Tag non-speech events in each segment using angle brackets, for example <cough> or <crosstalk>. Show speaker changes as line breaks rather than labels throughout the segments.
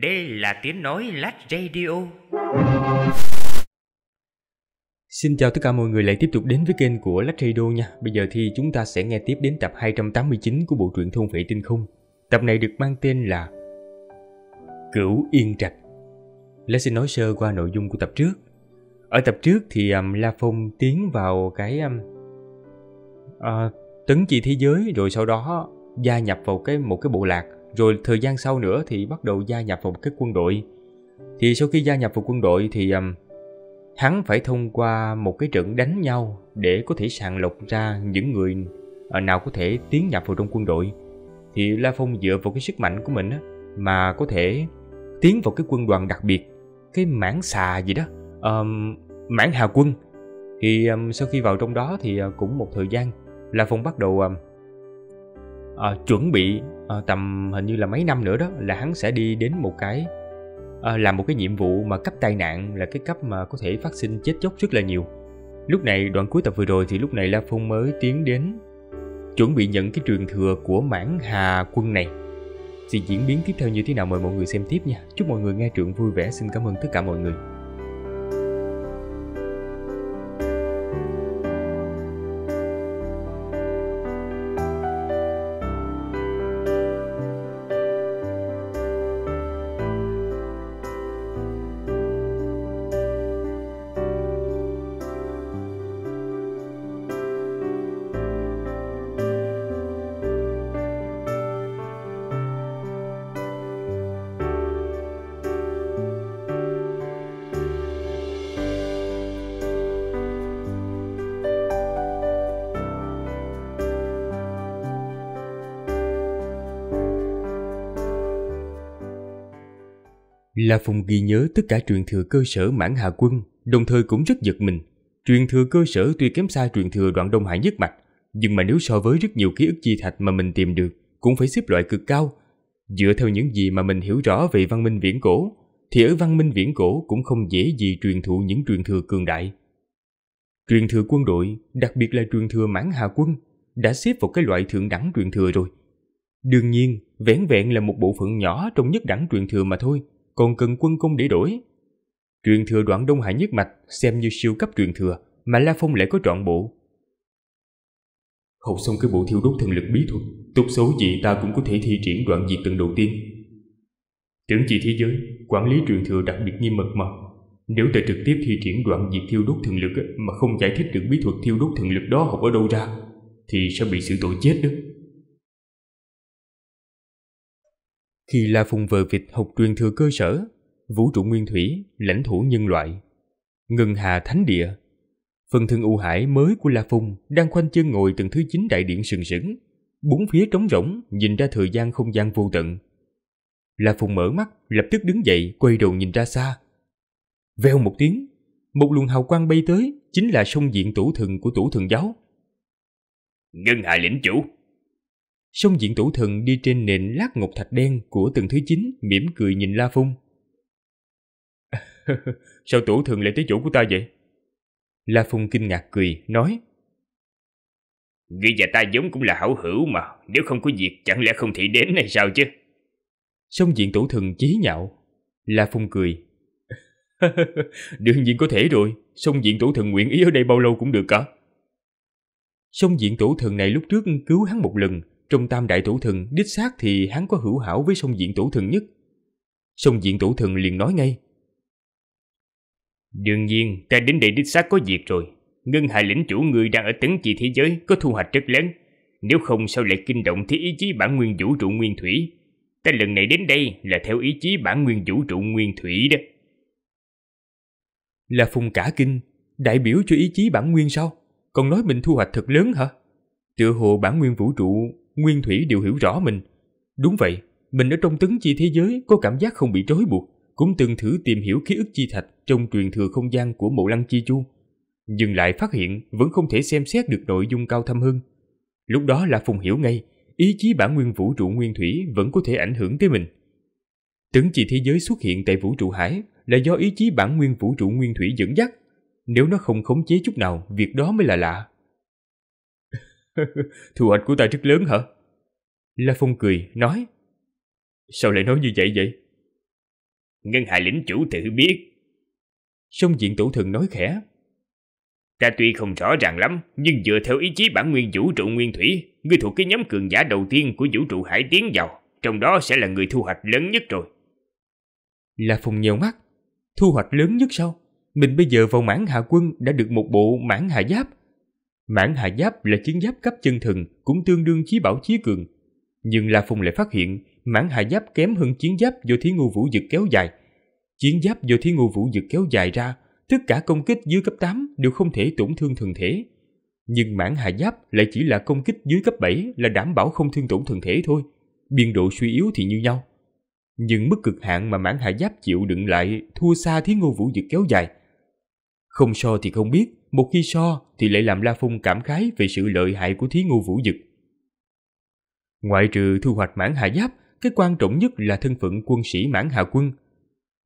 Đây là tiếng nói lát radio.
Xin chào tất cả mọi người lại tiếp tục đến với kênh của Lách Radio nha. Bây giờ thì chúng ta sẽ nghe tiếp đến tập 289 của bộ truyện Thôn Vệ Tinh Không. Tập này được mang tên là Cửu Yên Trạch. Lách xin nói sơ qua nội dung của tập trước. Ở tập trước thì um, La Phong tiến vào cái um, uh, tấn chi thế giới rồi sau đó gia nhập vào cái một cái bộ lạc rồi thời gian sau nữa thì bắt đầu gia nhập vào một cái quân đội. Thì sau khi gia nhập vào quân đội thì um, hắn phải thông qua một cái trận đánh nhau để có thể sàng lọc ra những người ờ, nào có thể tiến nhập vào trong quân đội. Thì La Phong dựa vào cái sức mạnh của mình á, mà có thể tiến vào cái quân đoàn đặc biệt, cái mảng xà gì đó, um, mảng hà quân. Thì um, sau khi vào trong đó thì uh, cũng một thời gian, La Phong bắt đầu um, uh, chuẩn bị à, tầm hình như là mấy năm nữa đó là hắn sẽ đi đến một cái à, làm một cái nhiệm vụ mà cấp tai nạn là cái cấp mà có thể phát sinh chết chóc rất là nhiều lúc này đoạn cuối tập vừa rồi thì lúc này la phong mới tiến đến chuẩn bị nhận cái truyền thừa của mãn hà quân này thì diễn biến tiếp theo như thế nào mời mọi người xem tiếp nha chúc mọi người nghe truyện vui vẻ xin cảm ơn tất cả mọi người là Phong ghi nhớ tất cả truyền thừa cơ sở mãn Hà Quân, đồng thời cũng rất giật mình. Truyền thừa cơ sở tuy kém xa truyền thừa đoạn Đông Hải nhất mạch, nhưng mà nếu so với rất nhiều ký ức chi thạch mà mình tìm được, cũng phải xếp loại cực cao. Dựa theo những gì mà mình hiểu rõ về văn minh viễn cổ, thì ở văn minh viễn cổ cũng không dễ gì truyền thụ những truyền thừa cường đại. Truyền thừa quân đội, đặc biệt là truyền thừa mãn Hà Quân, đã xếp vào cái loại thượng đẳng truyền thừa rồi. Đương nhiên, vẻn vẹn là một bộ phận nhỏ trong nhất đẳng truyền thừa mà thôi – còn cần quân công để đổi. Truyền thừa đoạn Đông Hải nhất mạch xem như siêu cấp truyền thừa mà La Phong lại có trọn bộ. Học xong cái bộ thiêu đốt thần lực bí thuật, tốt xấu gì ta cũng có thể thi triển đoạn diệt tầng đầu tiên. Tưởng chỉ thế giới, quản lý truyền thừa đặc biệt nghiêm mật mà. Nếu ta trực tiếp thi triển đoạn diệt thiêu đốt thần lực mà không giải thích được bí thuật thiêu đốt thần lực đó học ở đâu ra, thì sẽ bị sự tội chết đó. Khi La Phùng vờ vịt học truyền thừa cơ sở, vũ trụ nguyên thủy, lãnh thổ nhân loại, ngân hà thánh địa, phần thân ưu hải mới của La Phùng đang khoanh chân ngồi tầng thứ 9 đại điện sừng sững, bốn phía trống rỗng, nhìn ra thời gian không gian vô tận. La Phùng mở mắt, lập tức đứng dậy, quay đầu nhìn ra xa. vèo một tiếng, một luồng hào quang bay tới, chính là sông diện tủ thần của tủ thần giáo. Ngân hà lĩnh chủ, song diện tủ thần đi trên nền lát ngọc thạch đen của tầng thứ 9 mỉm cười nhìn La Phong. <laughs> Sao tủ thần lại tới chỗ của ta vậy? La Phong kinh ngạc cười, nói. Ngươi và ta giống cũng là hảo hữu mà, nếu không có việc chẳng lẽ không thể đến hay sao chứ? Song diện tủ thần chế nhạo. La Phong cười. <laughs> Đương nhiên có thể rồi, song diện tủ thần nguyện ý ở đây bao lâu cũng được cả. Song diện tủ thần này lúc trước cứu hắn một lần, trong tam đại tổ thần đích xác thì hắn có hữu hảo với sông diện tổ thần nhất. Sông diện tổ thần liền nói ngay. Đương nhiên, ta đến đây đích xác có việc rồi. Ngân hà lĩnh chủ người đang ở tấn chi thế giới có thu hoạch rất lớn. Nếu không sao lại kinh động thế ý chí bản nguyên vũ trụ nguyên thủy. Ta lần này đến đây là theo ý chí bản nguyên vũ trụ nguyên thủy đó. Là phùng cả kinh, đại biểu cho ý chí bản nguyên sao? Còn nói mình thu hoạch thật lớn hả? Tựa hồ bản nguyên vũ trụ Nguyên Thủy đều hiểu rõ mình. Đúng vậy, mình ở trong tấn chi thế giới có cảm giác không bị trói buộc, cũng từng thử tìm hiểu ký ức chi thạch trong truyền thừa không gian của mộ lăng chi chu. Nhưng lại phát hiện vẫn không thể xem xét được nội dung cao thâm hơn. Lúc đó là Phùng hiểu ngay, ý chí bản nguyên vũ trụ nguyên thủy vẫn có thể ảnh hưởng tới mình. Tấn chi thế giới xuất hiện tại vũ trụ hải là do ý chí bản nguyên vũ trụ nguyên thủy dẫn dắt. Nếu nó không khống chế chút nào, việc đó mới là lạ. <laughs> Thu hoạch của ta rất lớn hả? La Phong cười, nói. Sao lại nói như vậy vậy? Ngân hà lĩnh chủ tự biết. Song diện tổ thần nói khẽ. Ta tuy không rõ ràng lắm, nhưng dựa theo ý chí bản nguyên vũ trụ nguyên thủy, ngươi thuộc cái nhóm cường giả đầu tiên của vũ trụ hải tiến vào, trong đó sẽ là người thu hoạch lớn nhất rồi. La Phong nhèo mắt, thu hoạch lớn nhất sao? Mình bây giờ vào mãn hạ quân đã được một bộ mãn hạ giáp, Mãn hạ giáp là chiến giáp cấp chân thần, cũng tương đương chí bảo chí cường. Nhưng La Phùng lại phát hiện, mãn hạ giáp kém hơn chiến giáp do thí ngô vũ dực kéo dài. Chiến giáp do thí ngô vũ dực kéo dài ra, tất cả công kích dưới cấp 8 đều không thể tổn thương thần thể. Nhưng mãn hạ giáp lại chỉ là công kích dưới cấp 7 là đảm bảo không thương tổn thần thể thôi. Biên độ suy yếu thì như nhau. Nhưng mức cực hạn mà mãn hạ giáp chịu đựng lại thua xa thí ngô vũ dực kéo dài. Không so thì không biết, một khi so thì lại làm La Phong cảm khái về sự lợi hại của thí ngô vũ dực. Ngoại trừ thu hoạch mãn hạ giáp, cái quan trọng nhất là thân phận quân sĩ mãn hạ quân.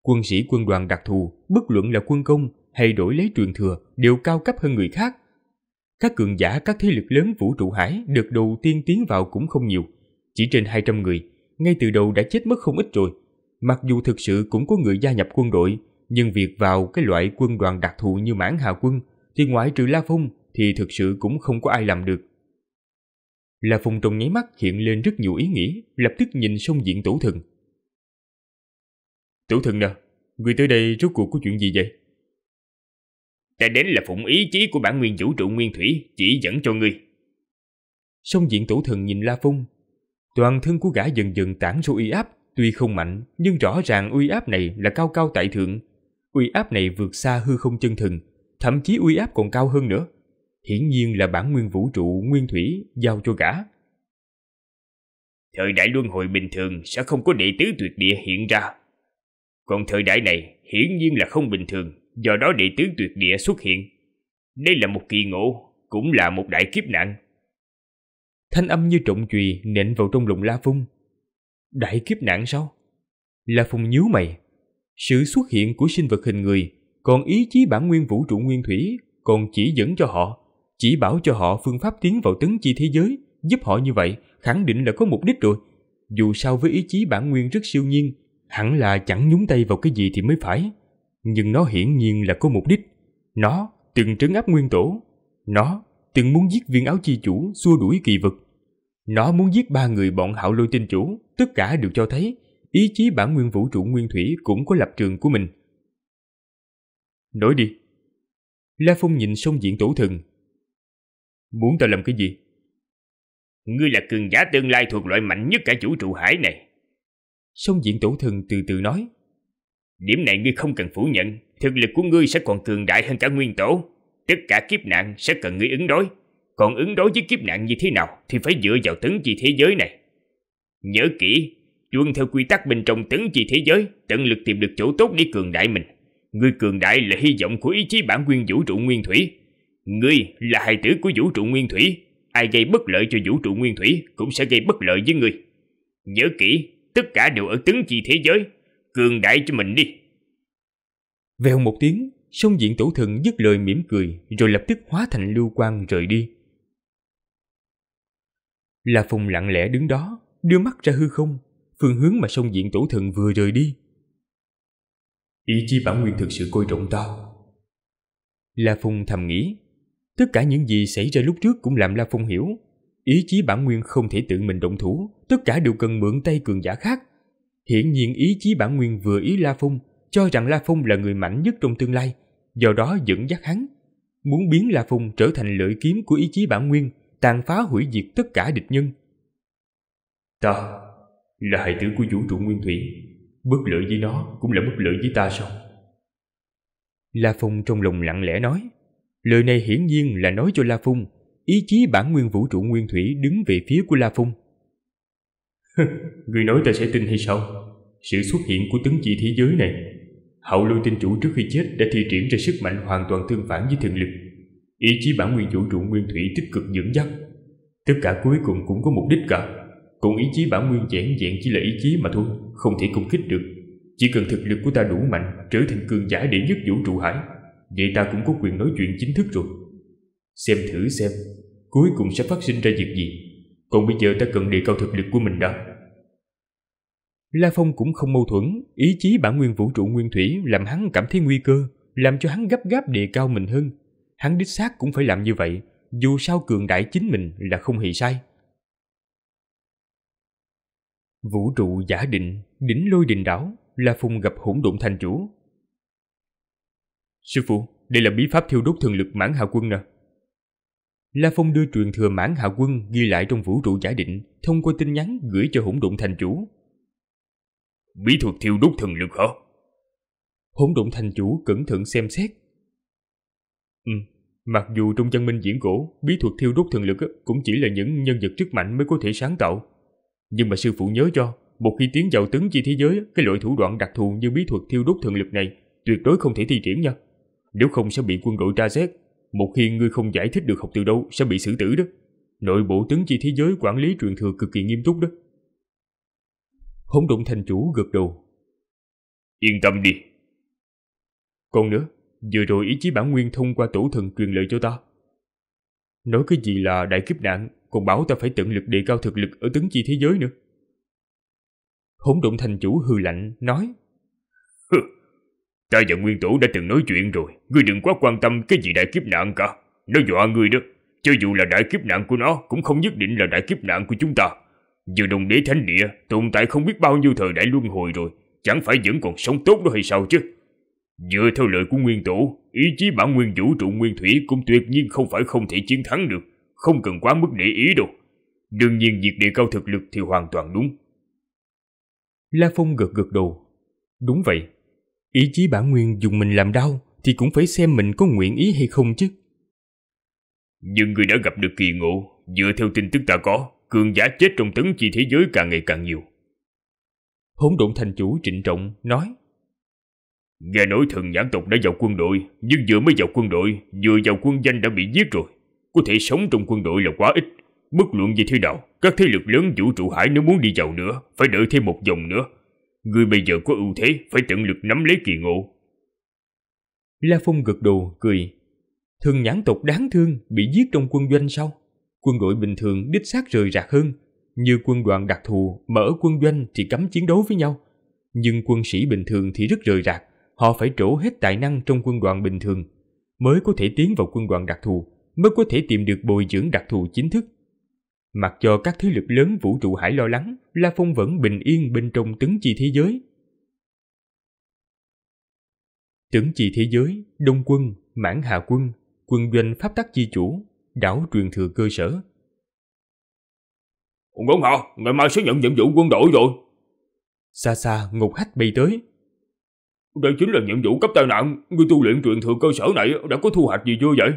Quân sĩ quân đoàn đặc thù, bất luận là quân công hay đổi lấy truyền thừa đều cao cấp hơn người khác. Các cường giả các thế lực lớn vũ trụ hải được đầu tiên tiến vào cũng không nhiều, chỉ trên 200 người, ngay từ đầu đã chết mất không ít rồi. Mặc dù thực sự cũng có người gia nhập quân đội, nhưng việc vào cái loại quân đoàn đặc thù như mãn hà quân thì ngoại trừ La Phong thì thực sự cũng không có ai làm được. La Phong trong nháy mắt hiện lên rất nhiều ý nghĩ, lập tức nhìn sông diện tủ thần. Tủ thần nè, à, người tới đây rốt cuộc có chuyện gì vậy? Ta đến là phụng ý chí của bản nguyên vũ trụ nguyên thủy chỉ dẫn cho ngươi. Sông diện tủ thần nhìn La Phong. Toàn thân của gã dần dần tản số uy áp, tuy không mạnh nhưng rõ ràng uy áp này là cao cao tại thượng. Uy áp này vượt xa hư không chân thần, thậm chí uy áp còn cao hơn nữa. Hiển nhiên là bản nguyên vũ trụ nguyên thủy giao cho gã. Thời đại luân hồi bình thường sẽ không có đệ tứ tuyệt địa hiện ra. Còn thời đại này hiển nhiên là không bình thường, do đó đệ tứ tuyệt địa xuất hiện. Đây là một kỳ ngộ, cũng là một đại kiếp nạn. Thanh âm như trộn chùy nện vào trong lùng La Phung. Đại kiếp nạn sao? La Phung nhíu mày. Sự xuất hiện của sinh vật hình người còn ý chí bản nguyên vũ trụ nguyên thủy còn chỉ dẫn cho họ, chỉ bảo cho họ phương pháp tiến vào tấn chi thế giới, giúp họ như vậy, khẳng định là có mục đích rồi. Dù sao với ý chí bản nguyên rất siêu nhiên, hẳn là chẳng nhúng tay vào cái gì thì mới phải. Nhưng nó hiển nhiên là có mục đích. Nó từng trấn áp nguyên tổ. Nó từng muốn giết viên áo chi chủ xua đuổi kỳ vực. Nó muốn giết ba người bọn hạo lôi tinh chủ, tất cả đều cho thấy ý chí bản nguyên vũ trụ nguyên thủy cũng có lập trường của mình. Nói đi. La Phong nhìn sông diện tổ thần. Muốn ta làm cái gì? Ngươi là cường giả tương lai thuộc loại mạnh nhất cả vũ trụ hải này. Sông diện tổ thần từ từ nói. Điểm này ngươi không cần phủ nhận, thực lực của ngươi sẽ còn cường đại hơn cả nguyên tổ. Tất cả kiếp nạn sẽ cần ngươi ứng đối. Còn ứng đối với kiếp nạn như thế nào thì phải dựa vào tấn chi thế giới này. Nhớ kỹ, chuông theo quy tắc bên trong tấn chi thế giới, tận lực tìm được chỗ tốt để cường đại mình. Ngươi cường đại là hy vọng của ý chí bản nguyên vũ trụ nguyên thủy. Ngươi là hài tử của vũ trụ nguyên thủy. Ai gây bất lợi cho vũ trụ nguyên thủy cũng sẽ gây bất lợi với ngươi. Nhớ kỹ, tất cả đều ở tướng chi thế giới. Cường đại cho mình đi. Vèo một tiếng, sông diện tổ thần dứt lời mỉm cười rồi lập tức hóa thành lưu quang rời đi. là phùng lặng lẽ đứng đó, đưa mắt ra hư không, phương hướng mà sông diện tổ thần vừa rời đi Ý chí bản nguyên thực sự coi trọng ta La Phong thầm nghĩ Tất cả những gì xảy ra lúc trước cũng làm La Phong hiểu Ý chí bản nguyên không thể tự mình động thủ Tất cả đều cần mượn tay cường giả khác Hiển nhiên ý chí bản nguyên vừa ý La Phong Cho rằng La Phong là người mạnh nhất trong tương lai Do đó dẫn dắt hắn Muốn biến La Phong trở thành lưỡi kiếm của ý chí bản nguyên Tàn phá hủy diệt tất cả địch nhân Ta là hệ tử của vũ trụ nguyên thủy Bất lợi với nó cũng là bất lợi với ta sao La Phong trong lòng lặng lẽ nói Lời này hiển nhiên là nói cho La Phong Ý chí bản nguyên vũ trụ nguyên thủy đứng về phía của La Phong Người nói ta sẽ tin hay sao Sự xuất hiện của tướng chỉ thế giới này Hậu lưu tinh chủ trước khi chết đã thi triển ra sức mạnh hoàn toàn tương phản với thường lực Ý chí bản nguyên vũ trụ nguyên thủy tích cực dẫn dắt Tất cả cuối cùng cũng có mục đích cả còn ý chí bản nguyên dẻn dẹn chỉ là ý chí mà thôi không thể công kích được Chỉ cần thực lực của ta đủ mạnh Trở thành cường giả để nhất vũ trụ hải Vậy ta cũng có quyền nói chuyện chính thức rồi Xem thử xem Cuối cùng sẽ phát sinh ra việc gì Còn bây giờ ta cần đề cao thực lực của mình đó La Phong cũng không mâu thuẫn Ý chí bản nguyên vũ trụ nguyên thủy Làm hắn cảm thấy nguy cơ Làm cho hắn gấp gáp đề cao mình hơn Hắn đích xác cũng phải làm như vậy Dù sao cường đại chính mình là không hề sai Vũ trụ giả định, đính lôi đình đảo, La Phung gặp hỗn độn thành chủ. Sư phụ, đây là bí pháp thiêu đốt thường lực mãn hạ quân nè. À? La Phong đưa truyền thừa mãn hạ quân ghi lại trong vũ trụ giả định thông qua tin nhắn gửi cho hỗn độn thành chủ. Bí thuật thiêu đốt thần lực hả? Hỗn độn thành chủ cẩn thận xem xét. Ừ, mặc dù trong văn minh diễn cổ, bí thuật thiêu đốt thần lực cũng chỉ là những nhân vật rất mạnh mới có thể sáng tạo, nhưng mà sư phụ nhớ cho, một khi tiến vào tướng chi thế giới, cái loại thủ đoạn đặc thù như bí thuật thiêu đốt thần lực này tuyệt đối không thể thi triển nha. Nếu không sẽ bị quân đội tra xét, một khi ngươi không giải thích được học từ đâu sẽ bị xử tử đó. Nội bộ tướng chi thế giới quản lý truyền thừa cực kỳ nghiêm túc đó. Hỗn độn thành chủ gật đầu. Yên tâm đi. Còn nữa, vừa rồi ý chí bản nguyên thông qua tổ thần truyền lời cho ta. Nói cái gì là đại kiếp nạn còn bảo ta phải tận lực đề cao thực lực ở tướng chi thế giới nữa. Hỗn độn thành chủ hừ lạnh, nói. ta và Nguyên Tổ đã từng nói chuyện rồi, ngươi đừng quá quan tâm cái gì đại kiếp nạn cả. Nó dọa ngươi đó, cho dù là đại kiếp nạn của nó cũng không nhất định là đại kiếp nạn của chúng ta. Giờ đồng đế thánh địa tồn tại không biết bao nhiêu thời đại luân hồi rồi, chẳng phải vẫn còn sống tốt đó hay sao chứ? Dựa theo lời của Nguyên Tổ, ý chí bản nguyên vũ trụ nguyên thủy cũng tuyệt nhiên không phải không thể chiến thắng được không cần quá mức để ý đâu. Đương nhiên việc đề cao thực lực thì hoàn toàn đúng. La Phong gật gật đầu. Đúng vậy, ý chí bản nguyên dùng mình làm đau thì cũng phải xem mình có nguyện ý hay không chứ. Nhưng người đã gặp được kỳ ngộ, dựa theo tin tức ta có, cường giả chết trong tấn chi thế giới càng ngày càng nhiều. Hỗn độn thành chủ trịnh trọng nói. Nghe nói thần nhãn tộc đã vào quân đội, nhưng vừa mới vào quân đội, vừa vào quân danh đã bị giết rồi. Có thể sống trong quân đội là quá ít Bất luận như thế nào Các thế lực lớn vũ trụ hải nếu muốn đi vào nữa Phải đợi thêm một vòng nữa Ngươi bây giờ có ưu thế Phải tận lực nắm lấy kỳ ngộ La Phong gật đầu cười Thường nhãn tộc đáng thương Bị giết trong quân doanh sao? Quân đội bình thường đích xác rời rạc hơn Như quân đoàn đặc thù mở quân doanh thì cấm chiến đấu với nhau Nhưng quân sĩ bình thường thì rất rời rạc Họ phải trổ hết tài năng trong quân đoàn bình thường Mới có thể tiến vào quân đoàn đặc thù mới có thể tìm được bồi dưỡng đặc thù chính thức. Mặc cho các thế lực lớn vũ trụ hải lo lắng, La Phong vẫn bình yên bên trong tướng chi thế giới. Tấn chi thế giới, Đông quân, Mãn Hạ quân, quân doanh pháp tắc chi chủ, đảo truyền thừa cơ sở. Ngỗng họ, ngày mai sẽ nhận nhiệm vụ quân đội rồi. Xa xa, ngục hách bay tới. Đây chính là nhiệm vụ cấp tai nạn, người tu luyện truyền thừa cơ sở này đã có thu hoạch gì chưa vậy?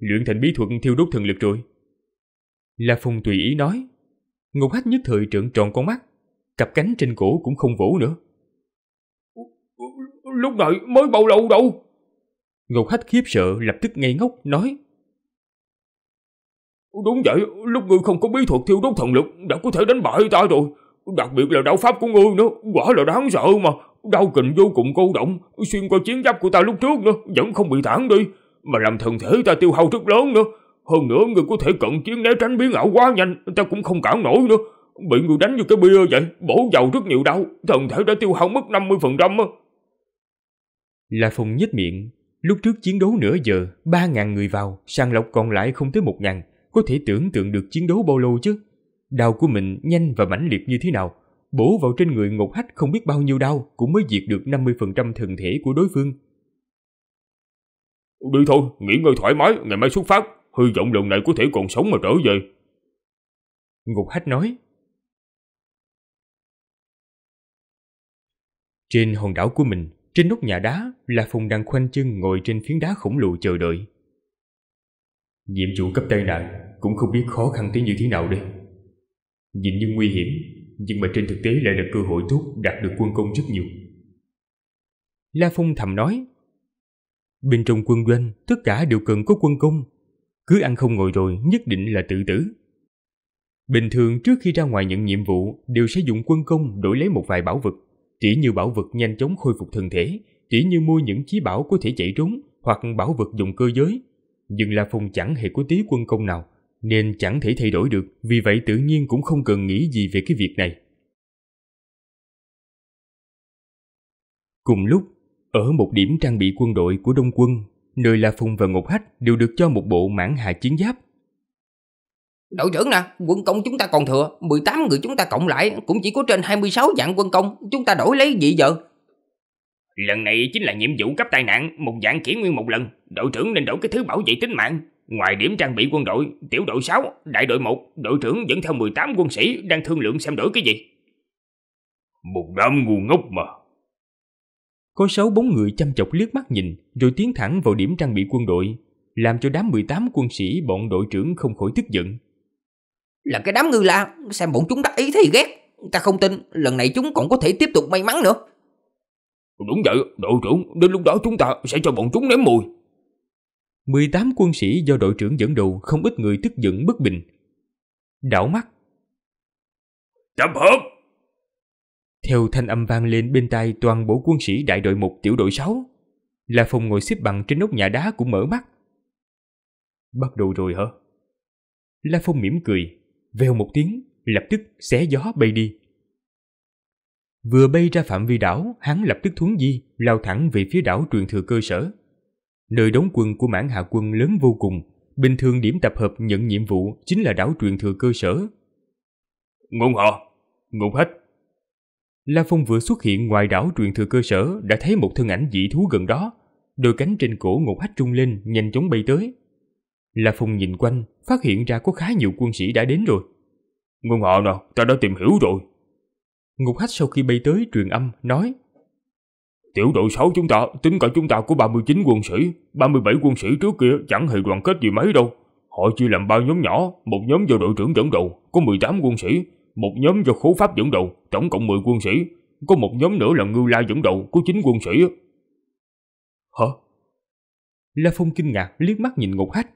luyện thành bí thuật thiêu đốt thần lực rồi. La Phong tùy ý nói. Ngục hách nhất thời trợn tròn con mắt, cặp cánh trên cổ cũng không vũ nữa. Lúc này mới bao lâu đâu? Ngục hách khiếp sợ lập tức ngây ngốc nói. Đúng vậy, lúc ngươi không có bí thuật thiêu đốt thần lực đã có thể đánh bại ta rồi. Đặc biệt là đạo pháp của ngươi nữa, quả là đáng sợ mà. Đau kình vô cùng cô động, xuyên qua chiến giáp của ta lúc trước nữa, vẫn không bị thản đi mà làm thần thể ta tiêu hao rất lớn nữa. Hơn nữa người có thể cận chiến né tránh biến ảo quá nhanh, ta cũng không cản nổi nữa. Bị người đánh như cái bia vậy, bổ vào rất nhiều đau, thần thể đã tiêu hao mất 50% á. Là Phùng nhếch miệng, lúc trước chiến đấu nửa giờ, 3.000 người vào, sàng lọc còn lại không tới 1.000, có thể tưởng tượng được chiến đấu bao lâu chứ. Đau của mình nhanh và mãnh liệt như thế nào, bổ vào trên người ngột hách không biết bao nhiêu đau cũng mới diệt được 50% thần thể của đối phương. Đi thôi, nghỉ ngơi thoải mái, ngày mai xuất phát, hy vọng lần này có thể còn sống mà trở về. Ngục hách nói. Trên hòn đảo của mình, trên nóc nhà đá là Phùng đang khoanh chân ngồi trên phiến đá khổng lồ chờ đợi. Nhiệm vụ cấp tay này cũng không biết khó khăn tới như thế nào đây. Nhìn như nguy hiểm, nhưng mà trên thực tế lại là cơ hội tốt đạt được quân công rất nhiều. La Phong thầm nói, Bên trong quân doanh, tất cả đều cần có quân công. Cứ ăn không ngồi rồi, nhất định là tự tử. Bình thường trước khi ra ngoài nhận nhiệm vụ, đều sẽ dùng quân công đổi lấy một vài bảo vật. Chỉ như bảo vật nhanh chóng khôi phục thân thể, chỉ như mua những chí bảo có thể chạy trốn hoặc bảo vật dùng cơ giới. Nhưng là Phong chẳng hề có tí quân công nào, nên chẳng thể thay đổi được, vì vậy tự nhiên cũng không cần nghĩ gì về cái việc này. Cùng lúc, ở một điểm trang bị quân đội của Đông quân, nơi La Phùng và Ngục Hách đều được cho một bộ mãn hạ chiến giáp.
Đội trưởng nè, quân
công chúng ta còn thừa, 18 người chúng ta cộng lại cũng chỉ
có trên 26 dạng quân công, chúng ta đổi lấy gì giờ?
Lần này chính là nhiệm vụ cấp tai nạn, một dạng kỷ nguyên một lần, đội trưởng nên đổi cái thứ bảo vệ tính mạng. Ngoài điểm trang bị quân đội, tiểu đội 6, đại đội 1, đội trưởng dẫn theo 18 quân sĩ đang thương lượng xem đổi cái gì. Một đám ngu ngốc mà, có sáu bóng người chăm chọc liếc mắt nhìn rồi tiến thẳng vào điểm trang bị quân đội, làm cho đám 18 quân sĩ bọn đội trưởng không khỏi tức giận.
Là cái đám ngư la, xem bọn chúng đắc ý thì ghét, ta không tin lần này chúng còn có thể tiếp tục may mắn nữa.
Đúng vậy, đội trưởng, đến lúc đó chúng ta sẽ cho bọn chúng nếm mùi. 18 quân sĩ do đội trưởng dẫn đầu không ít người tức giận bất bình. Đảo mắt. Chậm hợp! Theo thanh âm vang lên bên tai toàn bộ quân sĩ đại đội 1 tiểu đội 6. La Phong ngồi xếp bằng trên nóc nhà đá cũng mở mắt. Bắt đầu rồi hả? La Phong mỉm cười, veo một tiếng, lập tức xé gió bay đi. Vừa bay ra phạm vi đảo, hắn lập tức thuấn di, lao thẳng về phía đảo truyền thừa cơ sở. Nơi đóng quân của mãn hạ quân lớn vô cùng, bình thường điểm tập hợp nhận nhiệm vụ chính là đảo truyền thừa cơ sở. Ngôn họ, ngôn hết, La Phong vừa xuất hiện ngoài đảo truyền thừa cơ sở đã thấy một thân ảnh dị thú gần đó. Đôi cánh trên cổ ngột hách trung lên, nhanh chóng bay tới. La Phong nhìn quanh, phát hiện ra có khá nhiều quân sĩ đã đến rồi. Ngôn họ nào, ta đã tìm hiểu rồi. Ngục hách sau khi bay tới truyền âm, nói Tiểu đội 6 chúng ta, tính cả chúng ta có 39 quân sĩ, 37 quân sĩ trước kia chẳng hề đoàn kết gì mấy đâu. Họ chia làm ba nhóm nhỏ, một nhóm do đội trưởng dẫn đầu, có 18 quân sĩ, một nhóm do khố pháp dẫn đầu, tổng cộng 10 quân sĩ, có một nhóm nữa là ngư la dẫn đầu có 9 quân sĩ. Hả? La Phong kinh ngạc liếc mắt nhìn Ngục Hách.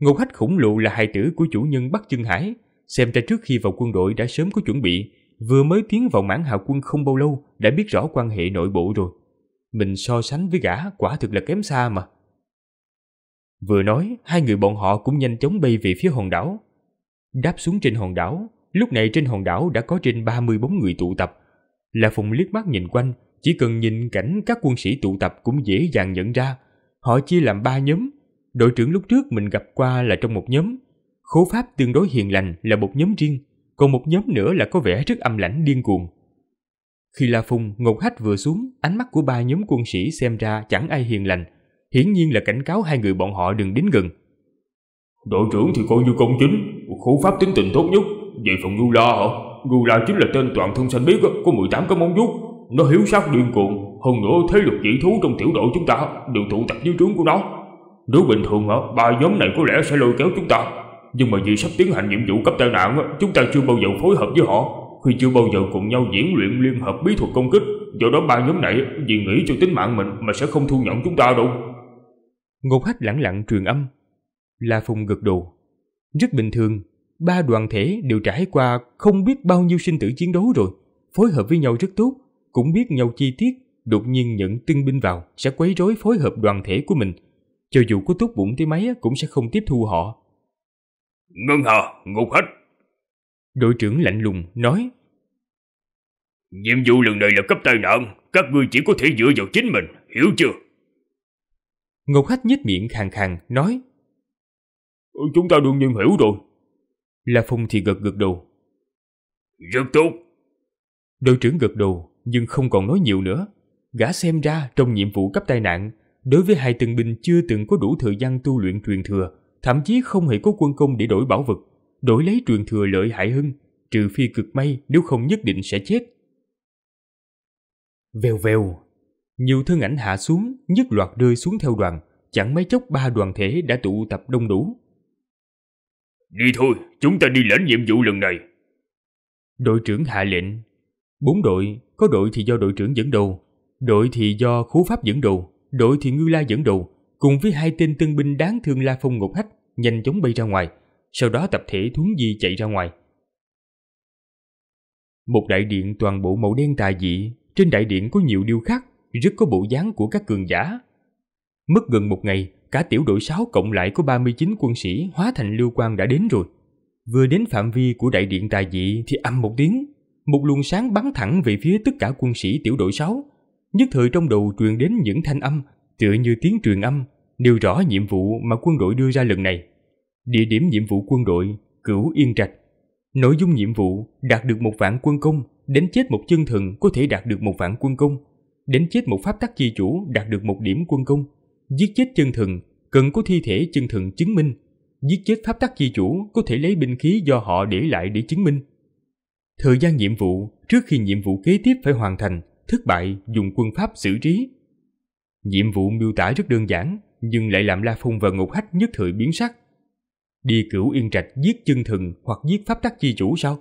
Ngục Hách khổng lồ là hai tử của chủ nhân Bắc Chân Hải, xem ra trước khi vào quân đội đã sớm có chuẩn bị, vừa mới tiến vào mãn hào quân không bao lâu đã biết rõ quan hệ nội bộ rồi. Mình so sánh với gã quả thực là kém xa mà. Vừa nói, hai người bọn họ cũng nhanh chóng bay về phía hòn đảo. Đáp xuống trên hòn đảo, Lúc này trên hòn đảo đã có trên 34 người tụ tập. Là Phùng liếc mắt nhìn quanh, chỉ cần nhìn cảnh các quân sĩ tụ tập cũng dễ dàng nhận ra. Họ chia làm ba nhóm. Đội trưởng lúc trước mình gặp qua là trong một nhóm. Khố Pháp tương đối hiền lành là một nhóm riêng, còn một nhóm nữa là có vẻ rất âm lãnh điên cuồng. Khi La Phùng, ngột Hách vừa xuống, ánh mắt của ba nhóm quân sĩ xem ra chẳng ai hiền lành. Hiển nhiên là cảnh cáo hai người bọn họ đừng đến gần. Đội trưởng thì coi như công chính, khổ pháp tính tình tốt nhất, Vậy phần Gula hả? Gula chính là tên toàn thân xanh biếc Có 18 cái móng vuốt Nó hiếu sát điên cuồng Hơn nữa thế lực dị thú trong tiểu đội chúng ta Đều tụ tập dưới trướng của nó Nếu bình thường hả, ba nhóm này có lẽ sẽ lôi kéo chúng ta Nhưng mà vì sắp tiến hành nhiệm vụ cấp tai nạn Chúng ta chưa bao giờ phối hợp với họ Khi chưa bao giờ cùng nhau diễn luyện liên hợp bí thuật công kích Do đó ba nhóm này vì nghĩ cho tính mạng mình Mà sẽ không thu nhận chúng ta đâu Ngột hách lặng lặng truyền âm La Phùng gật đầu, Rất bình thường ba đoàn thể đều trải qua không biết bao nhiêu sinh tử chiến đấu rồi, phối hợp với nhau rất tốt, cũng biết nhau chi tiết, đột nhiên nhận tân binh vào sẽ quấy rối phối hợp đoàn thể của mình. Cho dù có tốt bụng tới mấy cũng sẽ không tiếp thu họ. Ngân hà, ngục hết. Đội trưởng lạnh lùng nói. Nhiệm vụ lần này là cấp tai nạn, các ngươi chỉ có thể dựa vào chính mình, hiểu chưa? Ngục Hách nhếch miệng khàn khàn nói Chúng ta đương nhiên hiểu rồi La Phong thì gật gật đầu. Rất tốt. Đội trưởng gật đầu nhưng không còn nói nhiều nữa. Gã xem ra trong nhiệm vụ cấp tai nạn, đối với hai tân binh chưa từng có đủ thời gian tu luyện truyền thừa, thậm chí không hề có quân công để đổi bảo vật, đổi lấy truyền thừa lợi hại hơn, trừ phi cực may nếu không nhất định sẽ chết. Vèo vèo, nhiều thân ảnh hạ xuống, nhất loạt rơi xuống theo đoàn, chẳng mấy chốc ba đoàn thể đã tụ tập đông đủ. Đi thôi, chúng ta đi lãnh nhiệm vụ lần này. Đội trưởng hạ lệnh. Bốn đội, có đội thì do đội trưởng dẫn đầu, đội thì do khố pháp dẫn đầu, đội thì ngư la dẫn đầu, cùng với hai tên tân binh đáng thương la phong ngục hách nhanh chóng bay ra ngoài, sau đó tập thể thuấn di chạy ra ngoài. Một đại điện toàn bộ màu đen tà dị, trên đại điện có nhiều điêu khắc, rất có bộ dáng của các cường giả. Mất gần một ngày, cả tiểu đội 6 cộng lại của 39 quân sĩ hóa thành lưu quang đã đến rồi. Vừa đến phạm vi của đại điện tài dị thì âm một tiếng, một luồng sáng bắn thẳng về phía tất cả quân sĩ tiểu đội 6. Nhất thời trong đầu truyền đến những thanh âm tựa như tiếng truyền âm, đều rõ nhiệm vụ mà quân đội đưa ra lần này. Địa điểm nhiệm vụ quân đội, Cửu Yên Trạch. Nội dung nhiệm vụ đạt được một vạn quân công, đến chết một chân thần có thể đạt được một vạn quân công, đến chết một pháp tắc chi chủ đạt được một điểm quân công, giết chết chân thần cần có thi thể chân thần chứng minh giết chết pháp tắc chi chủ có thể lấy binh khí do họ để lại để chứng minh thời gian nhiệm vụ trước khi nhiệm vụ kế tiếp phải hoàn thành thất bại dùng quân pháp xử trí nhiệm vụ miêu tả rất đơn giản nhưng lại làm la phong và ngục hách nhất thời biến sắc đi cửu yên trạch giết chân thần hoặc giết pháp tắc chi chủ sao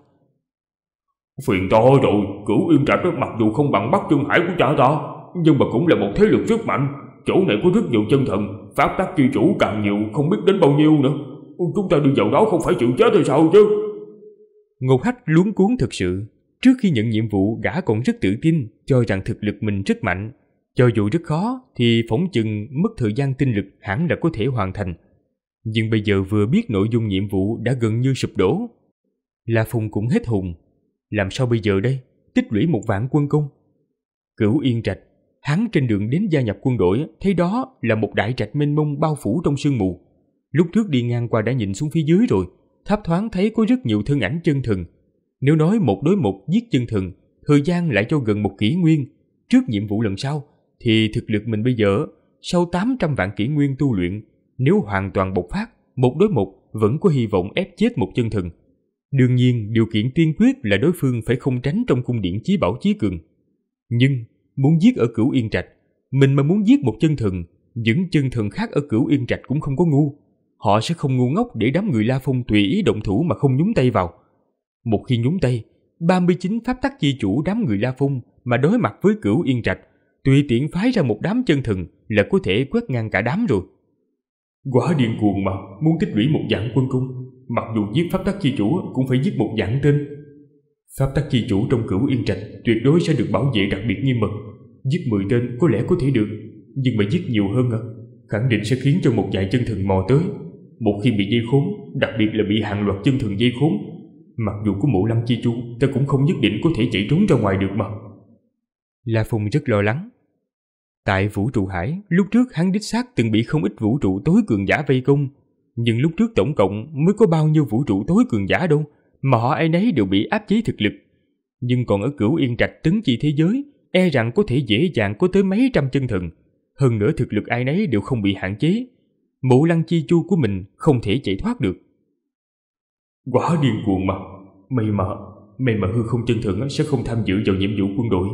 phiền to rồi cửu yên trạch mặc dù không bằng bắc trung hải của cha ta nhưng mà cũng là một thế lực rất mạnh chỗ này có rất nhiều chân thần pháp tắc chi chủ càng nhiều không biết đến bao nhiêu nữa chúng ta đi vào đó không phải chịu chết hay sao chứ ngột khách luống cuốn thực sự trước khi nhận nhiệm vụ gã còn rất tự tin cho rằng thực lực mình rất mạnh cho dù rất khó thì phỏng chừng mất thời gian tinh lực hẳn là có thể hoàn thành nhưng bây giờ vừa biết nội dung nhiệm vụ đã gần như sụp đổ la phùng cũng hết hùng làm sao bây giờ đây tích lũy một vạn quân công cửu yên trạch Hắn trên đường đến gia nhập quân đội thấy đó là một đại trạch mênh mông bao phủ trong sương mù. Lúc trước đi ngang qua đã nhìn xuống phía dưới rồi, thấp thoáng thấy có rất nhiều thân ảnh chân thần. Nếu nói một đối một giết chân thần, thời gian lại cho gần một kỷ nguyên. Trước nhiệm vụ lần sau, thì thực lực mình bây giờ, sau 800 vạn kỷ nguyên tu luyện, nếu hoàn toàn bộc phát, một đối một vẫn có hy vọng ép chết một chân thần. Đương nhiên, điều kiện tiên quyết là đối phương phải không tránh trong cung điện chí bảo chí cường. Nhưng muốn giết ở cửu yên trạch mình mà muốn giết một chân thần những chân thần khác ở cửu yên trạch cũng không có ngu họ sẽ không ngu ngốc để đám người la phong tùy ý động thủ mà không nhúng tay vào một khi nhúng tay 39 pháp tắc chi chủ đám người la phong mà đối mặt với cửu yên trạch tùy tiện phái ra một đám chân thần là có thể quét ngang cả đám rồi quá điên cuồng mà muốn tích lũy một dạng quân cung mặc dù giết pháp tắc chi chủ cũng phải giết một dạng tên Pháp tắc chi chủ trong cửu yên trạch tuyệt đối sẽ được bảo vệ đặc biệt nghiêm mật. Giết 10 tên có lẽ có thể được, nhưng mà giết nhiều hơn à, khẳng định sẽ khiến cho một vài chân thần mò tới. Một khi bị dây khốn, đặc biệt là bị hàng loạt chân thần dây khốn, mặc dù có mũ lăng chi chu, ta cũng không nhất định có thể chạy trốn ra ngoài được mà. La Phùng rất lo lắng. Tại vũ trụ hải, lúc trước hắn đích xác từng bị không ít vũ trụ tối cường giả vây công, nhưng lúc trước tổng cộng mới có bao nhiêu vũ trụ tối cường giả đâu, mà họ ai nấy đều bị áp chế thực lực. Nhưng còn ở cửu yên trạch tấn chi thế giới, e rằng có thể dễ dàng có tới mấy trăm chân thần. Hơn nữa thực lực ai nấy đều không bị hạn chế. Mộ lăng chi chu của mình không thể chạy thoát được. Quá điên cuồng mà. May mà, may mà hư không chân thần sẽ không tham dự vào nhiệm vụ quân đội.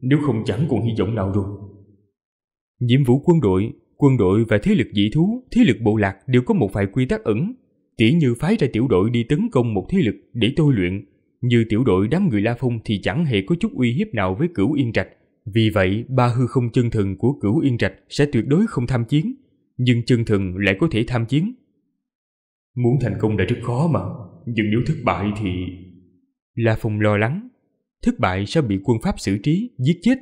Nếu không chẳng còn hy vọng nào rồi. Nhiệm vụ quân đội, quân đội và thế lực dị thú, thế lực bộ lạc đều có một vài quy tắc ẩn tỉ như phái ra tiểu đội đi tấn công một thế lực để tôi luyện, như tiểu đội đám người La Phong thì chẳng hề có chút uy hiếp nào với cửu Yên Trạch. Vì vậy, ba hư không chân thần của cửu Yên Trạch sẽ tuyệt đối không tham chiến, nhưng chân thần lại có thể tham chiến. Muốn thành công đã rất khó mà, nhưng nếu thất bại thì... La Phong lo lắng, thất bại sẽ bị quân Pháp xử trí, giết chết.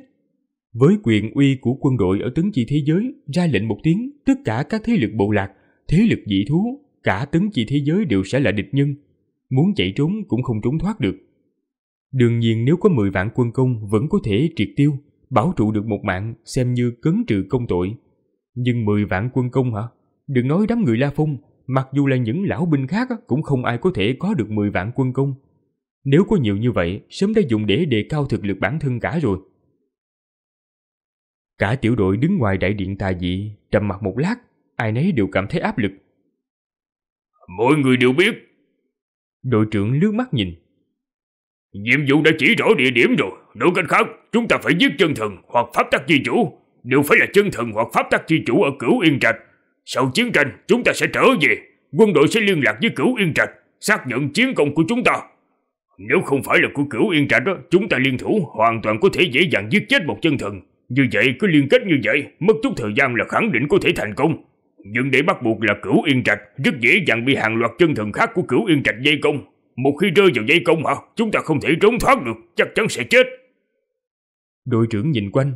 Với quyền uy của quân đội ở tấn chi thế giới, ra lệnh một tiếng, tất cả các thế lực bộ lạc, thế lực dị thú, cả tướng chị thế giới đều sẽ là địch nhân, muốn chạy trốn cũng không trốn thoát được. Đương nhiên nếu có mười vạn quân công vẫn có thể triệt tiêu, bảo trụ được một mạng xem như cấn trừ công tội. Nhưng mười vạn quân công hả? Đừng nói đám người La Phong, mặc dù là những lão binh khác cũng không ai có thể có được mười vạn quân công. Nếu có nhiều như vậy, sớm đã dùng để đề cao thực lực bản thân cả rồi. Cả tiểu đội đứng ngoài đại điện tà dị, trầm mặc một lát, ai nấy đều cảm thấy áp lực. Mọi người đều biết. Đội trưởng lướt mắt nhìn. Nhiệm vụ đã chỉ rõ địa điểm rồi. Nói cách khác, chúng ta phải giết chân thần hoặc pháp tắc chi chủ. Đều phải là chân thần hoặc pháp tắc chi chủ ở cửu Yên Trạch. Sau chiến tranh, chúng ta sẽ trở về. Quân đội sẽ liên lạc với cửu Yên Trạch, xác nhận chiến công của chúng ta. Nếu không phải là của cửu Yên Trạch, đó, chúng ta liên thủ hoàn toàn có thể dễ dàng giết chết một chân thần. Như vậy, cứ liên kết như vậy, mất chút thời gian là khẳng định có thể thành công. Nhưng để bắt buộc là cửu yên trạch Rất dễ dàng bị hàng loạt chân thần khác của cửu yên trạch dây công Một khi rơi vào dây công hả Chúng ta không thể trốn thoát được Chắc chắn sẽ chết Đội trưởng nhìn quanh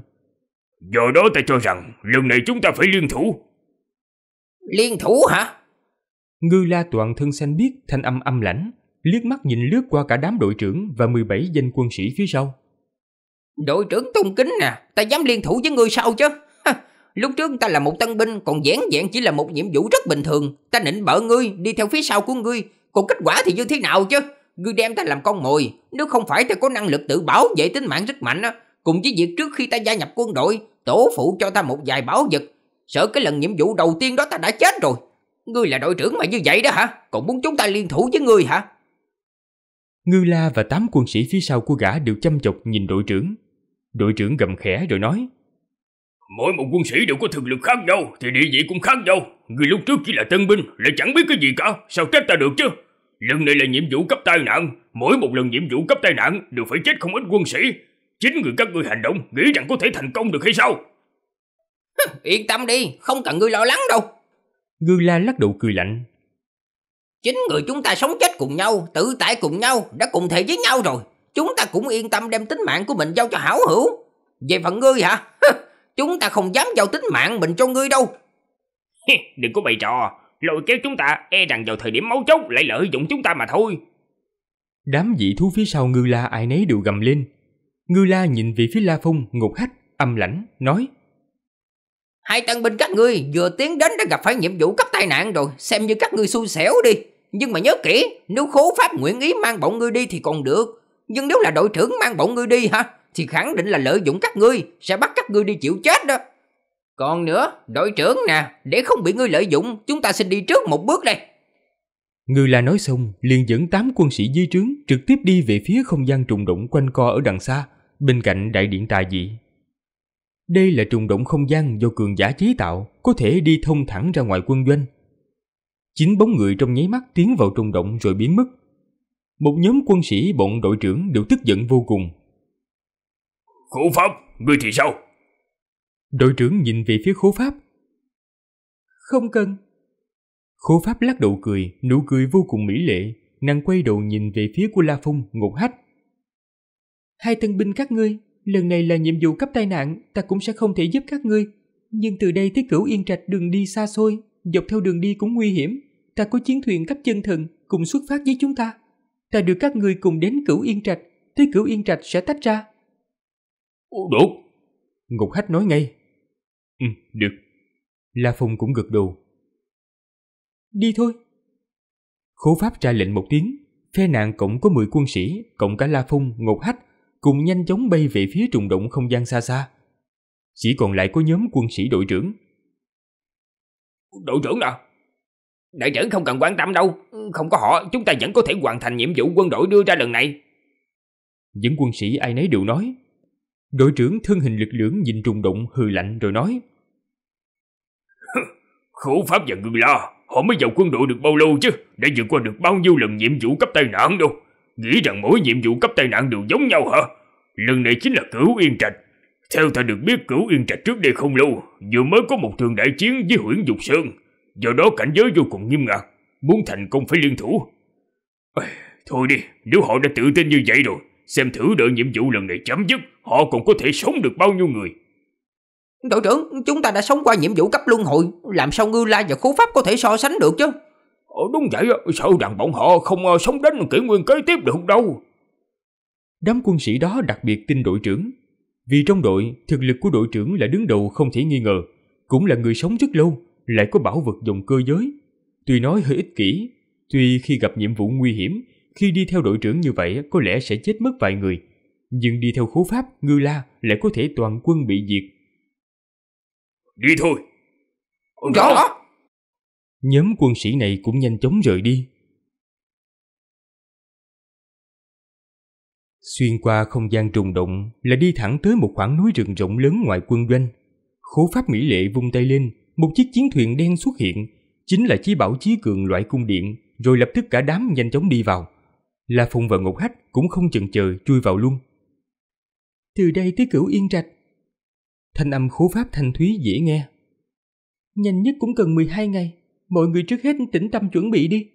Do đó ta cho rằng lần này chúng ta phải liên thủ Liên thủ hả Ngư la toàn thân xanh biết Thanh âm âm lãnh Liếc mắt nhìn lướt qua cả đám đội trưởng Và 17 danh quân sĩ phía sau
Đội trưởng tôn kính nè à, Ta dám liên thủ với người sao chứ Lúc trước ta là một tân binh Còn dán dạng chỉ là một nhiệm vụ rất bình thường Ta nịnh bợ ngươi đi theo phía sau của ngươi Còn kết quả thì như thế nào chứ Ngươi đem ta làm con mồi Nếu không phải ta có năng lực tự bảo vệ tính mạng rất mạnh á Cùng với việc trước khi ta gia nhập quân đội Tổ phụ cho ta một vài bảo vật Sợ cái lần nhiệm vụ đầu tiên đó ta đã chết rồi Ngươi là đội trưởng mà như vậy đó hả Còn muốn chúng ta liên thủ với ngươi hả
Ngư La và tám quân sĩ phía sau của gã đều chăm chọc nhìn đội trưởng. Đội trưởng gầm khẽ rồi nói Mỗi một quân sĩ đều có thực lực khác nhau Thì địa vị cũng khác nhau Người lúc trước chỉ là tân binh Lại chẳng biết cái gì cả Sao trách ta được chứ Lần này là nhiệm vụ cấp tai nạn Mỗi một lần nhiệm vụ cấp tai nạn Đều phải chết không ít quân sĩ Chính người các ngươi hành động Nghĩ rằng có thể thành công được hay sao Yên
tâm đi Không cần ngươi lo lắng đâu
Ngư la lắc đầu cười lạnh
Chính người chúng ta sống chết cùng nhau Tự tại cùng nhau Đã cùng thể với nhau rồi Chúng ta cũng yên tâm đem tính mạng của mình giao cho hảo hữu Về phần ngươi hả Chúng ta không dám giao tính mạng mình cho ngươi đâu. Đừng có bày trò, lôi kéo chúng ta e rằng vào thời điểm máu chốc
lại lợi dụng chúng ta mà thôi. Đám dị thú phía sau Ngư La ai nấy đều gầm lên. Ngư La nhìn về phía La Phong, ngục khách, âm lãnh, nói
Hai tân binh các ngươi vừa tiến đến đã gặp phải nhiệm vụ cấp tai nạn rồi, xem như các ngươi xui xẻo đi. Nhưng mà nhớ kỹ, nếu khố pháp nguyện ý mang bọn ngươi đi thì còn được, nhưng nếu là đội trưởng mang bọn ngươi đi hả? Thì khẳng định là lợi dụng các ngươi, sẽ bắt các ngươi đi chịu chết đó. Còn nữa, đội trưởng nè, để không bị ngươi lợi dụng, chúng ta xin đi trước một bước đây.
Người là nói xong, liền dẫn tám quân sĩ di trướng trực tiếp đi về phía không gian trùng động quanh co ở đằng xa, bên cạnh đại điện tài dị. Đây là trùng động không gian do cường giả chế tạo, có thể đi thông thẳng ra ngoài quân doanh. chính bóng người trong nháy mắt tiến vào trùng động rồi biến mất, một nhóm quân sĩ bọn đội trưởng đều tức giận vô cùng. Khố Pháp, ngươi thì sao? Đội trưởng nhìn về phía Khố Pháp. Không cần. Khố Pháp lắc đầu cười, nụ cười vô cùng mỹ lệ, nàng quay đầu nhìn về phía của La Phong, ngột hách. Hai tân binh các ngươi, lần này là nhiệm vụ cấp tai nạn, ta cũng sẽ không thể giúp các ngươi. Nhưng từ đây tới cửu yên trạch đường đi xa xôi, dọc theo đường đi cũng nguy hiểm. Ta có chiến thuyền cấp chân thần, cùng xuất phát với chúng ta ta đưa các ngươi cùng đến cửu yên trạch, tới cửu yên trạch sẽ tách ra. Được. Ngục hách nói ngay. Ừ, được. La Phong cũng gật đầu. Đi thôi. Khố Pháp ra lệnh một tiếng, phe nạn cộng có mười quân sĩ, cộng cả La Phong, Ngục Hách, cùng nhanh chóng bay về phía trùng động không gian xa xa. Chỉ còn lại có nhóm quân sĩ đội trưởng. Đội trưởng nào? Đại trưởng không cần quan tâm đâu, không
có họ chúng ta vẫn có thể hoàn thành nhiệm vụ quân đội đưa ra lần này.
Những quân sĩ ai nấy đều nói. Đội trưởng thân hình lực lưỡng nhìn trùng đụng hừ lạnh rồi nói. <laughs> Khổ pháp và người lo, họ mới vào quân đội được bao lâu chứ, đã vượt qua được bao nhiêu lần nhiệm vụ cấp tai nạn đâu. Nghĩ rằng mỗi nhiệm vụ cấp tai nạn đều giống nhau hả? Lần này chính là cửu yên trạch. Theo ta được biết cửu yên trạch trước đây không lâu, vừa mới có một thường đại chiến với huyễn dục sơn do đó cảnh giới vô cùng nghiêm ngặt, muốn thành công phải liên thủ. thôi đi, nếu họ đã tự tin như vậy rồi, xem thử đợi nhiệm vụ lần này chấm dứt, họ còn có thể sống được bao nhiêu người.
Đội trưởng, chúng ta đã sống qua nhiệm vụ cấp luân hồi, làm sao Ngư La và Khố Pháp có thể so sánh được chứ? Ờ, đúng vậy, sao rằng
bọn họ không ờ, sống đến kỷ nguyên kế tiếp được đâu. Đám quân sĩ đó đặc biệt tin đội trưởng, vì trong đội, thực lực của đội trưởng là đứng đầu không thể nghi ngờ, cũng là người sống rất lâu, lại có bảo vật dòng cơ giới. Tuy nói hơi ích kỷ, tuy khi gặp nhiệm vụ nguy hiểm, khi đi theo đội trưởng như vậy có lẽ sẽ chết mất vài người, nhưng đi theo khố pháp, ngư la lại có thể toàn quân bị diệt. Đi thôi! Rõ! Nhóm quân sĩ này cũng nhanh chóng rời đi. Xuyên qua không gian trùng động là đi thẳng tới một khoảng núi rừng rộng lớn ngoài quân doanh. Khố pháp mỹ lệ vung tay lên, một chiếc chiến thuyền đen xuất hiện, chính là chí bảo chí cường loại cung điện, rồi lập tức cả đám nhanh chóng đi vào. La phùng và Ngục Hách cũng không chần chừ chui vào luôn. Từ đây tới cửu yên trạch. Thanh âm khố pháp thanh thúy dễ nghe. Nhanh nhất cũng cần 12 ngày, mọi người trước hết tĩnh tâm chuẩn bị đi.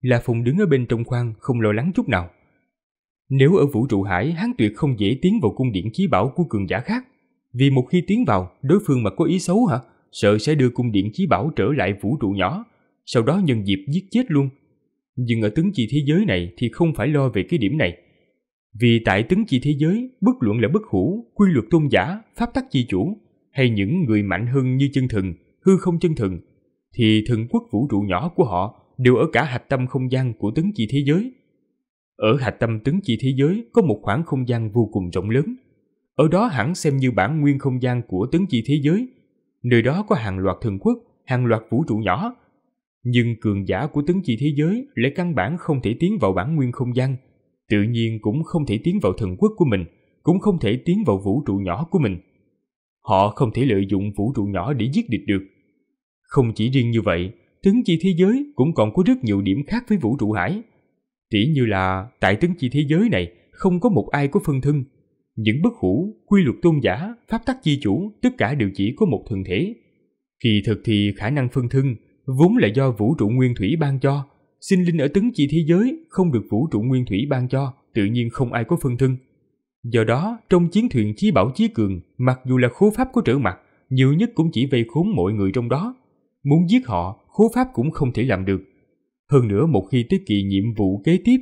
La phùng đứng ở bên trong khoang không lo lắng chút nào. Nếu ở vũ trụ hải hắn tuyệt không dễ tiến vào cung điện chí bảo của cường giả khác. Vì một khi tiến vào, đối phương mà có ý xấu hả? Sợ sẽ đưa cung điện chí bảo trở lại vũ trụ nhỏ, sau đó nhân dịp giết chết luôn. Nhưng ở tướng chi thế giới này thì không phải lo về cái điểm này. Vì tại tướng chi thế giới, bất luận là bất hủ, quy luật tôn giả, pháp tắc chi chủ, hay những người mạnh hơn như chân thần, hư không chân thần, thì thần quốc vũ trụ nhỏ của họ đều ở cả hạch tâm không gian của tướng chi thế giới. Ở hạch tâm tướng chi thế giới có một khoảng không gian vô cùng rộng lớn, ở đó hẳn xem như bản nguyên không gian của tướng chi thế giới. Nơi đó có hàng loạt thần quốc, hàng loạt vũ trụ nhỏ. Nhưng cường giả của tướng chi thế giới lại căn bản không thể tiến vào bản nguyên không gian. Tự nhiên cũng không thể tiến vào thần quốc của mình, cũng không thể tiến vào vũ trụ nhỏ của mình. Họ không thể lợi dụng vũ trụ nhỏ để giết địch được. Không chỉ riêng như vậy, tướng chi thế giới cũng còn có rất nhiều điểm khác với vũ trụ hải. Tỉ như là tại tướng chi thế giới này không có một ai có phân thân, những bất hủ, quy luật tôn giả, pháp tắc di chủ, tất cả đều chỉ có một thường thể. Kỳ thực thì khả năng phân thân vốn là do vũ trụ nguyên thủy ban cho, sinh linh ở tấn chi thế giới không được vũ trụ nguyên thủy ban cho, tự nhiên không ai có phân thân. Do đó, trong chiến thuyền chí bảo chí cường, mặc dù là khố pháp có trở mặt, nhiều nhất cũng chỉ vây khốn mọi người trong đó. Muốn giết họ, khố pháp cũng không thể làm được. Hơn nữa một khi tới kỳ nhiệm vụ kế tiếp,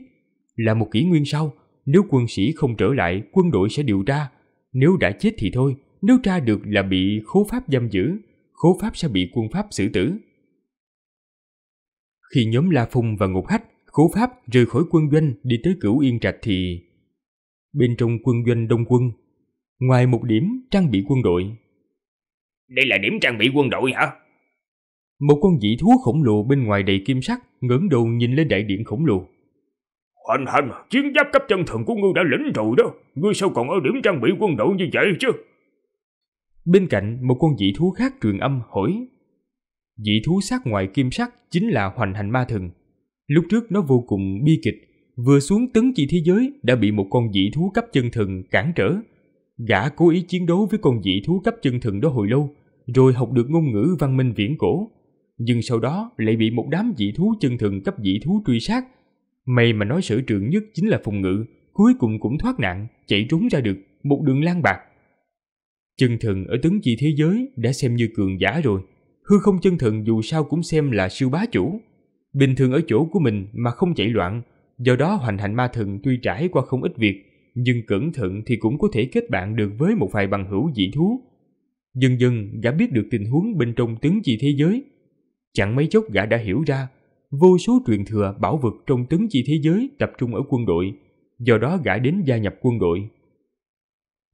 là một kỷ nguyên sau, nếu quân sĩ không trở lại, quân đội sẽ điều tra. Nếu đã chết thì thôi, nếu tra được là bị khố pháp giam giữ, khố pháp sẽ bị quân pháp xử tử. Khi nhóm La Phong và Ngục Hách, khố pháp rời khỏi quân doanh đi tới cửu Yên Trạch thì... Bên trong quân doanh đông quân, ngoài một điểm trang bị quân đội. Đây là điểm trang bị quân đội hả? Một con dị thú khổng lồ bên ngoài đầy kim sắc ngẩng đầu nhìn lên đại điện khổng lồ. Hoành hành, chiến giáp cấp chân thần của ngươi đã lĩnh rồi đó, ngươi sao còn ở điểm trang bị quân đội như vậy chứ? Bên cạnh, một con dị thú khác truyền âm hỏi. Dị thú sát ngoài kim sắc chính là hoành hành ma thần. Lúc trước nó vô cùng bi kịch, vừa xuống tấn chi thế giới đã bị một con dị thú cấp chân thần cản trở. Gã cố ý chiến đấu với con dị thú cấp chân thần đó hồi lâu, rồi học được ngôn ngữ văn minh viễn cổ. Nhưng sau đó lại bị một đám dị thú chân thần cấp dị thú truy sát, May mà nói sở trường nhất chính là phòng ngự, cuối cùng cũng thoát nạn, chạy trốn ra được, một đường lan bạc. Chân thần ở tướng chi thế giới đã xem như cường giả rồi, hư không chân thần dù sao cũng xem là siêu bá chủ. Bình thường ở chỗ của mình mà không chạy loạn, do đó hoành hành ma thần tuy trải qua không ít việc, nhưng cẩn thận thì cũng có thể kết bạn được với một vài bằng hữu dị thú. Dần dần gã biết được tình huống bên trong tướng chi thế giới. Chẳng mấy chốc gã đã hiểu ra vô số truyền thừa bảo vực trong tướng chi thế giới tập trung ở quân đội, do đó gã đến gia nhập quân đội.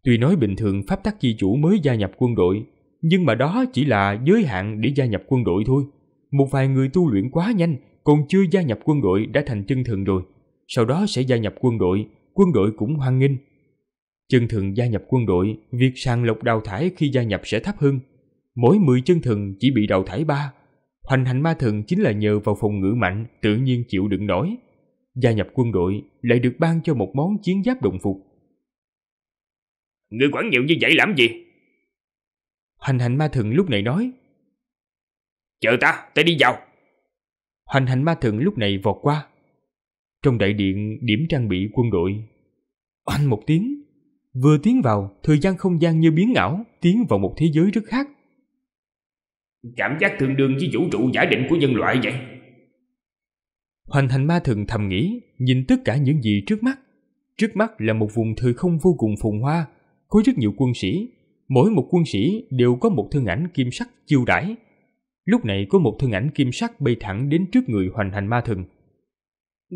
Tuy nói bình thường pháp tắc chi chủ mới gia nhập quân đội, nhưng mà đó chỉ là giới hạn để gia nhập quân đội thôi. Một vài người tu luyện quá nhanh, còn chưa gia nhập quân đội đã thành chân thần rồi. Sau đó sẽ gia nhập quân đội, quân đội cũng hoan nghênh. Chân thần gia nhập quân đội, việc sàng lọc đào thải khi gia nhập sẽ thấp hơn. Mỗi 10 chân thần chỉ bị đào thải 3 Hoành hành ma thần chính là nhờ vào phòng ngự mạnh tự nhiên chịu đựng nổi. Gia nhập quân đội lại được ban cho một món chiến giáp đồng phục. Người quản nhiều như vậy làm gì? Hoành hành ma thần lúc này nói. Chờ ta, ta đi vào. Hoành hành ma thần lúc này vọt qua. Trong đại điện điểm trang bị quân đội. Oanh một tiếng. Vừa tiến vào, thời gian không gian như biến ảo, tiến vào một thế giới rất khác. Cảm giác tương đương với vũ trụ giả định của nhân loại vậy Hoành thành ma thần thầm nghĩ Nhìn tất cả những gì trước mắt Trước mắt là một vùng thời không vô cùng phồn hoa Có rất nhiều quân sĩ Mỗi một quân sĩ đều có một thân ảnh kim sắc chiêu đãi Lúc này có một thân ảnh kim sắc bay thẳng đến trước người Hoành thành ma thần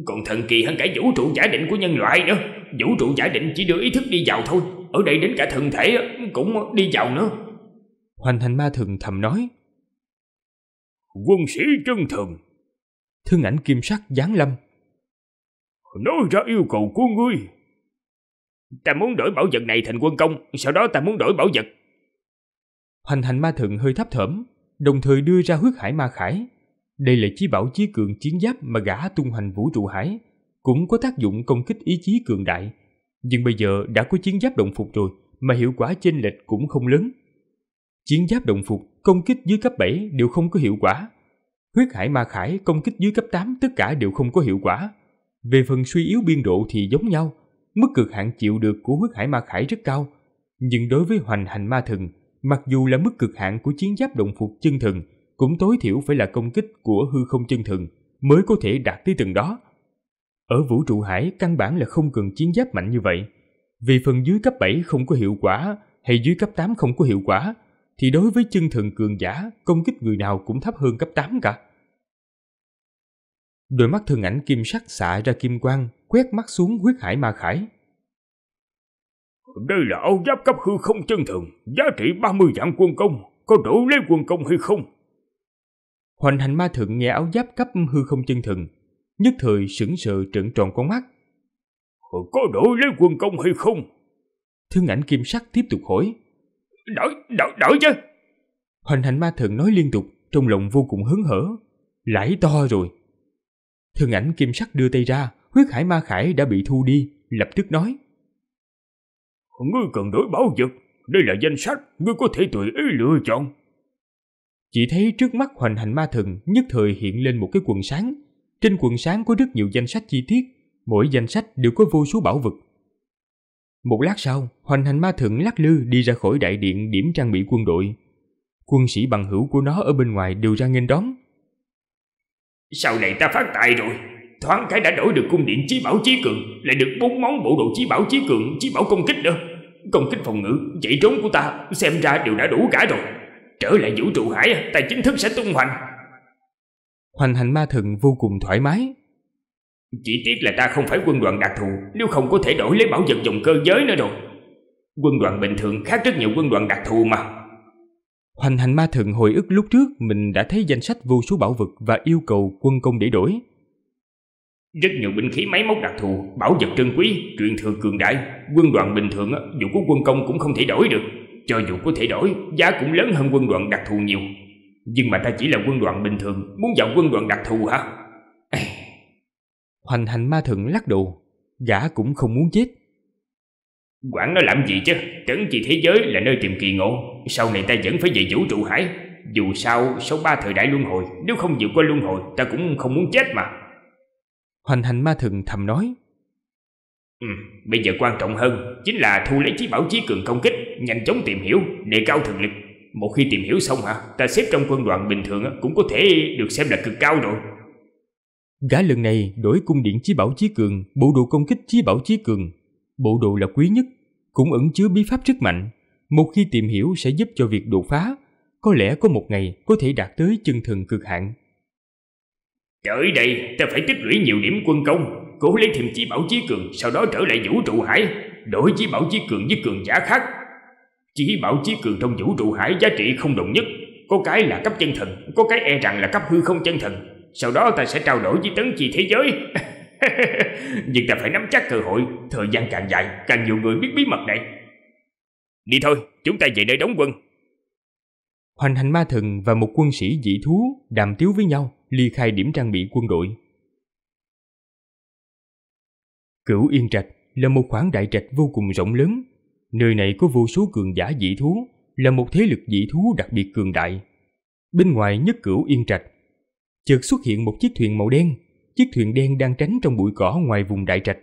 còn thần kỳ hơn cả vũ trụ giả định của nhân loại nữa Vũ trụ giả định chỉ đưa ý thức đi vào thôi Ở đây đến cả thân thể cũng đi vào nữa Hoành thành ma thần thầm nói quân sĩ chân thần Thương ảnh kim sắc giáng lâm. Nói ra yêu cầu của ngươi. Ta muốn đổi bảo vật này thành quân công, sau đó ta muốn đổi bảo vật. Hoành hành ma thượng hơi thấp thởm, đồng thời đưa ra huyết hải ma khải. Đây là chí bảo chí cường chiến giáp mà gã tung hành vũ trụ hải, cũng có tác dụng công kích ý chí cường đại. Nhưng bây giờ đã có chiến giáp động phục rồi, mà hiệu quả chênh lệch cũng không lớn chiến giáp động phục công kích dưới cấp 7 đều không có hiệu quả. Huyết hải ma khải công kích dưới cấp 8 tất cả đều không có hiệu quả. Về phần suy yếu biên độ thì giống nhau, mức cực hạn chịu được của huyết hải ma khải rất cao, nhưng đối với hoành hành ma thần, mặc dù là mức cực hạn của chiến giáp động phục chân thần, cũng tối thiểu phải là công kích của hư không chân thần mới có thể đạt tới từng đó. Ở vũ trụ hải căn bản là không cần chiến giáp mạnh như vậy. Vì phần dưới cấp 7 không có hiệu quả hay dưới cấp 8 không có hiệu quả, thì đối với chân thần cường giả, công kích người nào cũng thấp hơn cấp 8 cả. Đôi mắt thân ảnh kim sắc xạ ra kim quang, quét mắt xuống huyết hải ma khải. Đây là áo giáp cấp hư không chân thần, giá trị 30 dạng quân công, có đủ lấy quân công hay không? Hoành hành ma thượng nghe áo giáp cấp hư không chân thần, nhất thời sững sờ trợn tròn con mắt. Có đủ lấy quân công hay không? Thương ảnh kim sắc tiếp tục hỏi. Đổi, đổi, đổi chứ. Hoành hành ma thượng nói liên tục, trong lòng vô cùng hớn hở. Lãi to rồi. Thân ảnh kim sắc đưa tay ra, huyết hải ma khải đã bị thu đi, lập tức nói. Ngươi cần đổi bảo vật, đây là danh sách, ngươi có thể tùy ý lựa chọn. Chỉ thấy trước mắt hoành hành ma thần nhất thời hiện lên một cái quần sáng. Trên quần sáng có rất nhiều danh sách chi tiết, mỗi danh sách đều có vô số bảo vật một lát sau, hoành hành ma thượng lắc lư đi ra khỏi đại điện điểm trang bị quân đội. Quân sĩ bằng hữu của nó ở bên ngoài đều ra nghênh đón. Sau này ta phát tài rồi, thoáng cái đã đổi được cung điện chí bảo chí cường, lại được bốn món bộ đồ chí bảo chí cường, chí bảo công kích nữa. Công kích phòng ngự, chạy trốn của ta xem ra đều đã đủ cả rồi. Trở lại vũ trụ hải, ta chính thức sẽ tung hoành. Hoành hành ma thượng vô cùng thoải mái, chỉ tiếc là ta không phải quân đoàn đặc thù Nếu không có thể đổi lấy bảo vật dòng cơ giới nữa rồi Quân đoàn bình thường khác rất nhiều quân đoàn đặc thù mà Hoành hành ma thượng hồi ức lúc trước Mình đã thấy danh sách vô số bảo vật Và yêu cầu quân công để đổi Rất nhiều binh khí máy móc đặc thù Bảo vật trân quý, truyền thừa cường đại Quân đoàn bình thường dù có quân công cũng không thể đổi được Cho dù có thể đổi Giá cũng lớn hơn quân đoàn đặc thù nhiều Nhưng mà ta chỉ là quân đoàn bình thường Muốn vào quân đoàn đặc thù hả Hoành hành ma thượng lắc đầu, gã cũng không muốn chết. Quản nó làm gì chứ, tưởng chỉ thế giới là nơi tìm kỳ ngộ, sau này ta vẫn phải về vũ trụ hải. Dù sao, sau ba thời đại luân hồi, nếu không vượt qua luân hồi, ta cũng không muốn chết mà. Hoành hành ma thượng thầm nói. Ừ, bây giờ quan trọng hơn chính là thu lấy chí bảo chí cường công kích, nhanh chóng tìm hiểu, đề cao thực lực. Một khi tìm hiểu xong hả, ta xếp trong quân đoàn bình thường cũng có thể được xem là cực cao rồi. Gã lần này đổi cung điện chí bảo chí cường, bộ đồ công kích chí bảo chí cường. Bộ đồ là quý nhất, cũng ẩn chứa bí pháp rất mạnh. Một khi tìm hiểu sẽ giúp cho việc đột phá, có lẽ có một ngày có thể đạt tới chân thần cực hạn. Tới đây ta phải tích lũy nhiều điểm quân công, cố lấy thêm chí bảo chí cường, sau đó trở lại vũ trụ hải, đổi chí bảo chí cường với cường giả khác. Chí bảo chí cường trong vũ trụ hải giá trị không đồng nhất, có cái là cấp chân thần, có cái e rằng là cấp hư không chân thần, sau đó ta sẽ trao đổi với tấn chi thế giới <laughs> Nhưng ta phải nắm chắc cơ hội Thời gian càng dài càng nhiều người biết bí mật này Đi thôi chúng ta về nơi đóng quân Hoành hành ma thần và một quân sĩ dị thú đàm tiếu với nhau ly khai điểm trang bị quân đội Cửu Yên Trạch là một khoảng đại trạch vô cùng rộng lớn Nơi này có vô số cường giả dị thú Là một thế lực dị thú đặc biệt cường đại Bên ngoài nhất cửu Yên Trạch chợt xuất hiện một chiếc thuyền màu đen. Chiếc thuyền đen đang tránh trong bụi cỏ ngoài vùng đại trạch.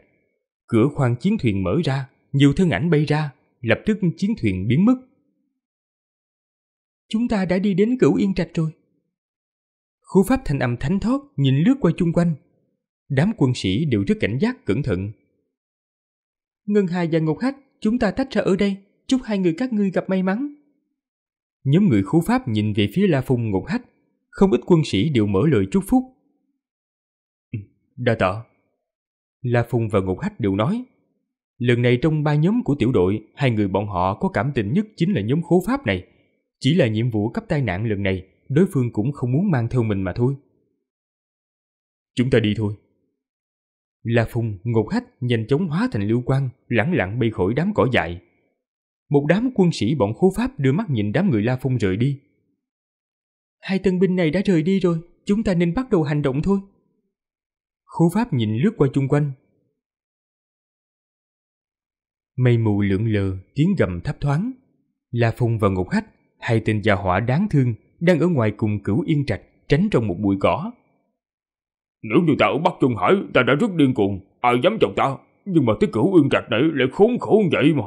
Cửa khoang chiến thuyền mở ra, nhiều thân ảnh bay ra, lập tức chiến thuyền biến mất. Chúng ta đã đi đến cửu yên trạch rồi. Khu pháp thanh âm thánh thót nhìn lướt qua chung quanh. Đám quân sĩ đều rất cảnh giác cẩn thận. Ngân Hà và Ngọc khách chúng ta tách ra ở đây, chúc hai người các ngươi gặp may mắn. Nhóm người khu pháp nhìn về phía La Phung Ngọc khách không ít quân sĩ đều mở lời chúc phúc. Ừ, đa tạ. La Phùng và Ngục Hách đều nói. Lần này trong ba nhóm của tiểu đội, hai người bọn họ có cảm tình nhất chính là nhóm khố pháp này. Chỉ là nhiệm vụ cấp tai nạn lần này, đối phương cũng không muốn mang theo mình mà thôi. Chúng ta đi thôi. La Phùng, Ngục Hách nhanh chóng hóa thành lưu quang, lẳng lặng bay khỏi đám cỏ dại. Một đám quân sĩ bọn khố pháp đưa mắt nhìn đám người La Phùng rời đi, Hai tân binh này đã rời đi rồi, chúng ta nên bắt đầu hành động thôi. Khố Pháp nhìn lướt qua chung quanh. Mây mù lượn lờ, tiếng gầm thấp thoáng. La Phong và Ngục Hách, hai tên già hỏa đáng thương, đang ở ngoài cùng cửu yên trạch, tránh trong một bụi cỏ. Nếu như ta ở Bắc Trung Hải, ta đã rất điên cuồng, ai dám chọc ta, nhưng mà tới cửu yên trạch này lại khốn khổ như vậy mà.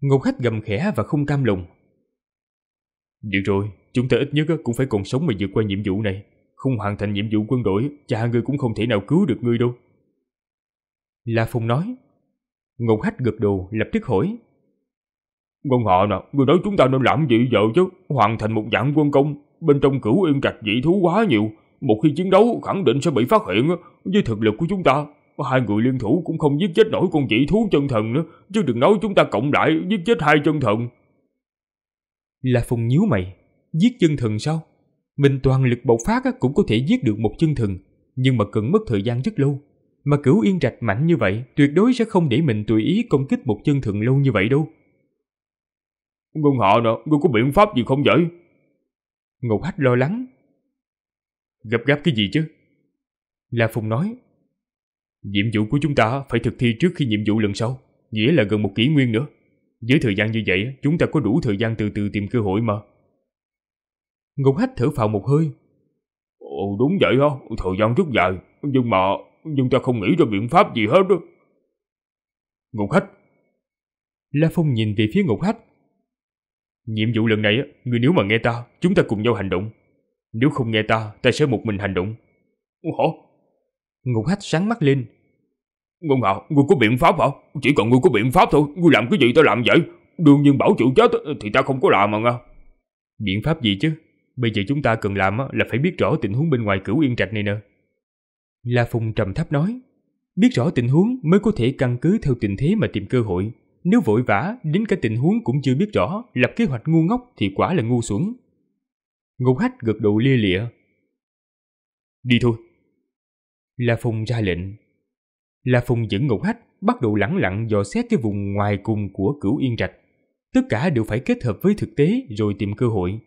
Ngục Hách gầm khẽ và không cam lòng. Được rồi, Chúng ta ít nhất cũng phải còn sống mà vượt qua nhiệm vụ này. Không hoàn thành nhiệm vụ quân đội, cha ngươi cũng không thể nào cứu được ngươi đâu. La Phong nói. Ngôn hách gật đầu lập tức hỏi. Ngôn vâng họ nè, người nói chúng ta nên làm gì vợ chứ? Hoàn thành một dạng quân công, bên trong cửu yên trạch dị thú quá nhiều. Một khi chiến đấu khẳng định sẽ bị phát hiện với thực lực của chúng ta. Hai người liên thủ cũng không giết chết nổi con dị thú chân thần nữa, chứ đừng nói chúng ta cộng lại giết chết hai chân thần. La Phong nhíu mày, Giết chân thần sao? Mình toàn lực bộc phát cũng có thể giết được một chân thần, nhưng mà cần mất thời gian rất lâu. Mà cửu yên rạch mạnh như vậy, tuyệt đối sẽ không để mình tùy ý công kích một chân thần lâu như vậy đâu. Ngôn họ nè, ngươi có biện pháp gì không vậy? Ngọc Hách lo lắng. Gặp gáp cái gì chứ? La Phùng nói. Nhiệm vụ của chúng ta phải thực thi trước khi nhiệm vụ lần sau, nghĩa là gần một kỷ nguyên nữa. Với thời gian như vậy, chúng ta có đủ thời gian từ từ tìm cơ hội mà. Ngục hách thở phào một hơi. Ồ đúng vậy hả? thời gian rất dài, nhưng mà, nhưng ta không nghĩ ra biện pháp gì hết đó. Ngục hách. La Phong nhìn về phía ngục hách. Nhiệm vụ lần này, người nếu mà nghe ta, chúng ta cùng nhau hành động. Nếu không nghe ta, ta sẽ một mình hành động. Hả? Ngục hách sáng mắt lên. Ngôn vâng hả, ngươi có biện pháp hả? Chỉ cần ngươi có biện pháp thôi, ngươi làm cái gì ta làm vậy? Đương nhiên bảo chịu chết thì ta không có làm mà nghe. Biện pháp gì chứ? Bây giờ chúng ta cần làm là phải biết rõ tình huống bên ngoài cửu yên trạch này nè. La Phùng trầm thấp nói, biết rõ tình huống mới có thể căn cứ theo tình thế mà tìm cơ hội. Nếu vội vã, đến cả tình huống cũng chưa biết rõ, lập kế hoạch ngu ngốc thì quả là ngu xuẩn. Ngục hách gật đầu lia lịa. Đi thôi. La Phùng ra lệnh. La Phùng dẫn ngục hách bắt đầu lẳng lặng dò xét cái vùng ngoài cùng của cửu yên trạch. Tất cả đều phải kết hợp với thực tế rồi tìm cơ hội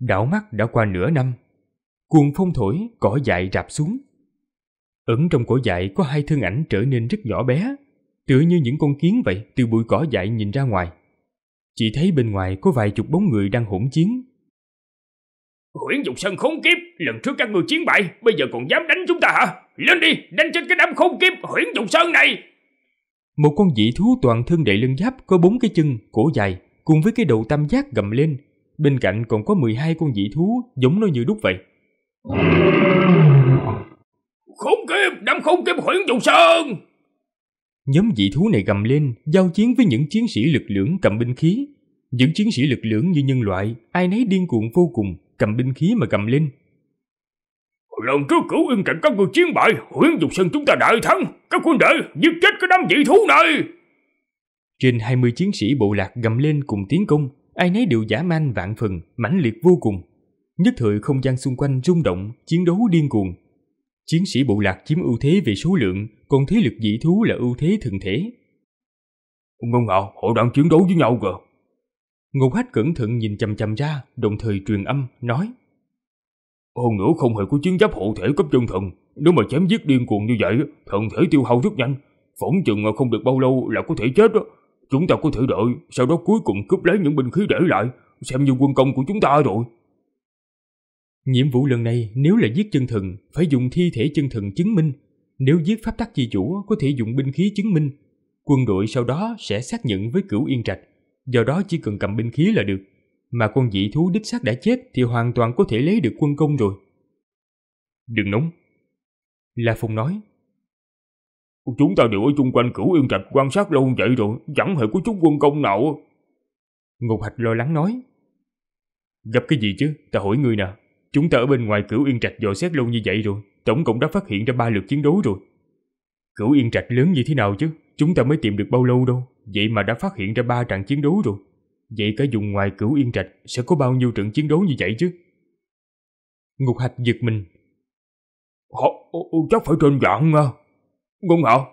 đảo mắt đã qua nửa năm. Cuồng phong thổi, cỏ dại rạp xuống. Ẩn trong cỏ dại có hai thân ảnh trở nên rất nhỏ bé, tựa như những con kiến vậy từ bụi cỏ dại nhìn ra ngoài. Chỉ thấy bên ngoài có vài chục bóng người đang hỗn chiến. Huyễn Dục Sơn khốn kiếp, lần trước các ngươi chiến bại, bây giờ còn dám đánh chúng ta hả? Lên đi, đánh chết cái đám khốn kiếp Huyễn Dục Sơn này! Một con dị thú toàn thân đầy lưng giáp có bốn cái chân, cổ dài, cùng với cái đầu tam giác gầm lên, bên cạnh còn có 12 con dị thú giống nó như đúc vậy. Khốn kiếp, đám khốn kiếp huyện Dù Sơn! Nhóm dị thú này gầm lên, giao chiến với những chiến sĩ lực lưỡng cầm binh khí. Những chiến sĩ lực lưỡng như nhân loại, ai nấy điên cuồng vô cùng, cầm binh khí mà gầm lên. Lần trước cửu yên cảnh các người chiến bại, huyện Dục Sơn chúng ta đại thắng, các quân đệ giết chết cái đám dị thú này. Trên 20 chiến sĩ bộ lạc gầm lên cùng tiến công, ai nấy đều giả man vạn phần, mãnh liệt vô cùng. Nhất thời không gian xung quanh rung động, chiến đấu điên cuồng. Chiến sĩ bộ lạc chiếm ưu thế về số lượng, còn thế lực dị thú là ưu thế thường thể. Ngôn ngạo, họ đang chiến đấu với nhau kìa. Ngô Hách cẩn thận nhìn chầm chầm ra, đồng thời truyền âm, nói. hồn nữa không hề có chiến giáp hộ thể cấp chân thần, nếu mà chém giết điên cuồng như vậy, thần thể tiêu hao rất nhanh, phỏng chừng không được bao lâu là có thể chết đó. Chúng ta có thể đợi, sau đó cuối cùng cướp lấy những binh khí để lại, xem như quân công của chúng ta rồi. Nhiệm vụ lần này nếu là giết chân thần, phải dùng thi thể chân thần chứng minh. Nếu giết pháp tắc chi chủ, có thể dùng binh khí chứng minh. Quân đội sau đó sẽ xác nhận với cửu yên trạch, do đó chỉ cần cầm binh khí là được. Mà con dị thú đích xác đã chết thì hoàn toàn có thể lấy được quân công rồi. Đừng nóng. La Phong nói, Chúng ta đều ở chung quanh cửu yên trạch quan sát lâu vậy rồi, chẳng hề có chút quân công nào. Ngục hạch lo lắng nói. Gặp cái gì chứ, ta hỏi ngươi nè. Chúng ta ở bên ngoài cửu yên trạch dò xét lâu như vậy rồi, tổng cộng đã phát hiện ra ba lượt chiến đấu rồi. Cửu yên trạch lớn như thế nào chứ, chúng ta mới tìm được bao lâu đâu, vậy mà đã phát hiện ra ba trận chiến đấu rồi. Vậy cả vùng ngoài cửu yên trạch sẽ có bao nhiêu trận chiến đấu như vậy chứ? Ngục hạch giật mình. Họ, chắc phải trên dạng à. Ngôn ngọ!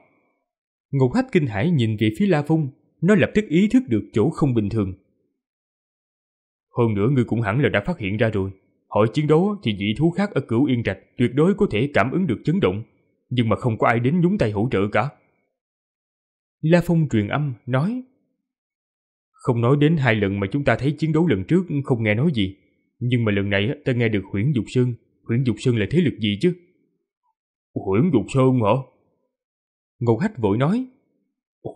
Ngục hách kinh hãi nhìn về phía La Vung, nó lập tức ý thức được chỗ không bình thường. Hơn nữa ngươi cũng hẳn là đã phát hiện ra rồi. Hội chiến đấu thì dị thú khác ở cửu yên trạch tuyệt đối có thể cảm ứng được chấn động, nhưng mà không có ai đến nhúng tay hỗ trợ cả. La Phong truyền âm, nói Không nói đến hai lần mà chúng ta thấy chiến đấu lần trước không nghe nói gì, nhưng mà lần này ta nghe được huyễn Dục Sơn, huyễn Dục Sơn là thế lực gì chứ? Huyễn Dục Sơn hả? Ngô Hách vội nói.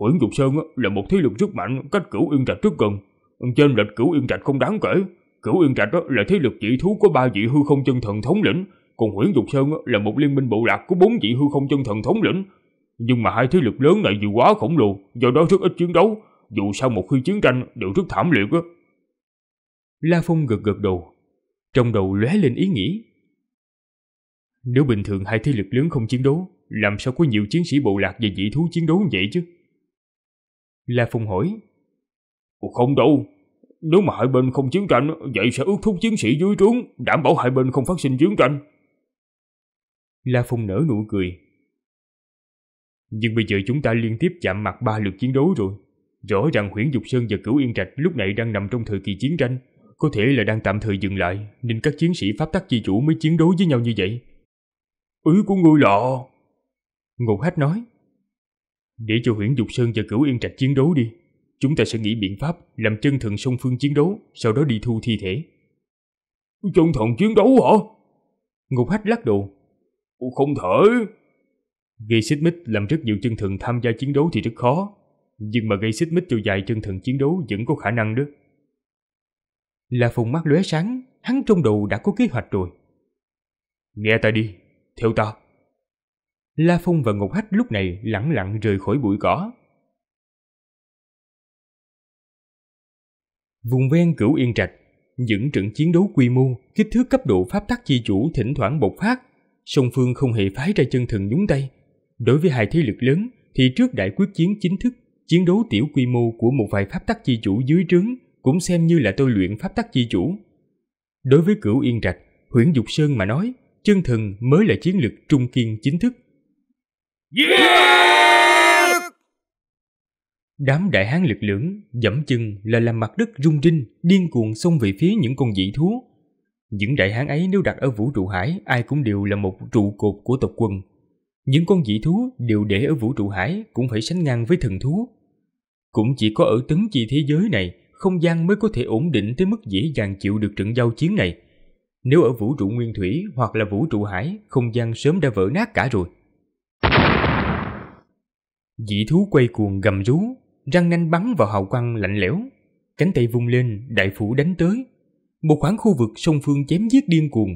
Hưởng Dục Sơn là một thế lực rất mạnh cách cửu yên trạch rất gần. Trên lệch cửu yên trạch không đáng kể. Cửu yên trạch là thế lực dị thú của ba vị hư không chân thần thống lĩnh. Còn Huyễn Dục Sơn là một liên minh bộ lạc của bốn vị hư không chân thần thống lĩnh. Nhưng mà hai thế lực lớn này dù quá khổng lồ, do đó rất ít chiến đấu. Dù sau một khi chiến tranh đều rất thảm liệt La Phong gật gật đầu. Trong đầu lóe lên ý nghĩ. Nếu bình thường hai thế lực lớn không chiến đấu, làm sao có nhiều chiến sĩ bộ lạc và dị thú chiến đấu như vậy chứ? La Phong hỏi. không đâu, nếu mà hai bên không chiến tranh, vậy sẽ ước thúc chiến sĩ dưới trướng, đảm bảo hai bên không phát sinh chiến tranh. La Phong nở nụ cười. Nhưng bây giờ chúng ta liên tiếp chạm mặt ba lượt chiến đấu rồi. Rõ ràng huyển Dục Sơn và Cửu Yên Trạch lúc này đang nằm trong thời kỳ chiến tranh, có thể là đang tạm thời dừng lại, nên các chiến sĩ pháp tắc chi chủ mới chiến đấu với nhau như vậy. Ý của ngươi là... Ngộ Hách nói. Để cho Huyễn Dục Sơn và Cửu Yên Trạch chiến đấu đi. Chúng ta sẽ nghĩ biện pháp làm chân thần song phương chiến đấu, sau đó đi thu thi thể. Chân thần chiến đấu hả? Ngục Hách lắc đầu. Không thể. Gây xích mít làm rất nhiều chân thần tham gia chiến đấu thì rất khó. Nhưng mà gây xích mít cho dài chân thần chiến đấu vẫn có khả năng đó. Là Phùng mắt lóe sáng, hắn trong đầu đã có kế hoạch rồi. Nghe ta đi, theo ta. La Phong và Ngục Hách lúc này lặng lặng rời khỏi bụi cỏ. Vùng ven cửu Yên Trạch, những trận chiến đấu quy mô, kích thước cấp độ pháp tắc chi chủ thỉnh thoảng bộc phát, song phương không hề phái ra chân thần nhúng tay. Đối với hai thế lực lớn, thì trước đại quyết chiến chính thức, chiến đấu tiểu quy mô của một vài pháp tắc chi chủ dưới trướng cũng xem như là tôi luyện pháp tắc chi chủ. Đối với cửu Yên Trạch, Huyễn Dục Sơn mà nói, chân thần mới là chiến lực trung kiên chính thức. Giết! Đám đại hán lực lưỡng, dẫm chân là làm mặt đất rung rinh, điên cuồng xông về phía những con dị thú. Những đại hán ấy nếu đặt ở vũ trụ hải, ai cũng đều là một trụ cột của tộc quân. Những con dị thú đều để ở vũ trụ hải cũng phải sánh ngang với thần thú. Cũng chỉ có ở tấn chi thế giới này, không gian mới có thể ổn định tới mức dễ dàng chịu được trận giao chiến này. Nếu ở vũ trụ nguyên thủy hoặc là vũ trụ hải, không gian sớm đã vỡ nát cả rồi dĩ thú quay cuồng gầm rú, răng nanh bắn vào hào quang lạnh lẽo. Cánh tay vung lên, đại phủ đánh tới. Một khoảng khu vực song phương chém giết điên cuồng.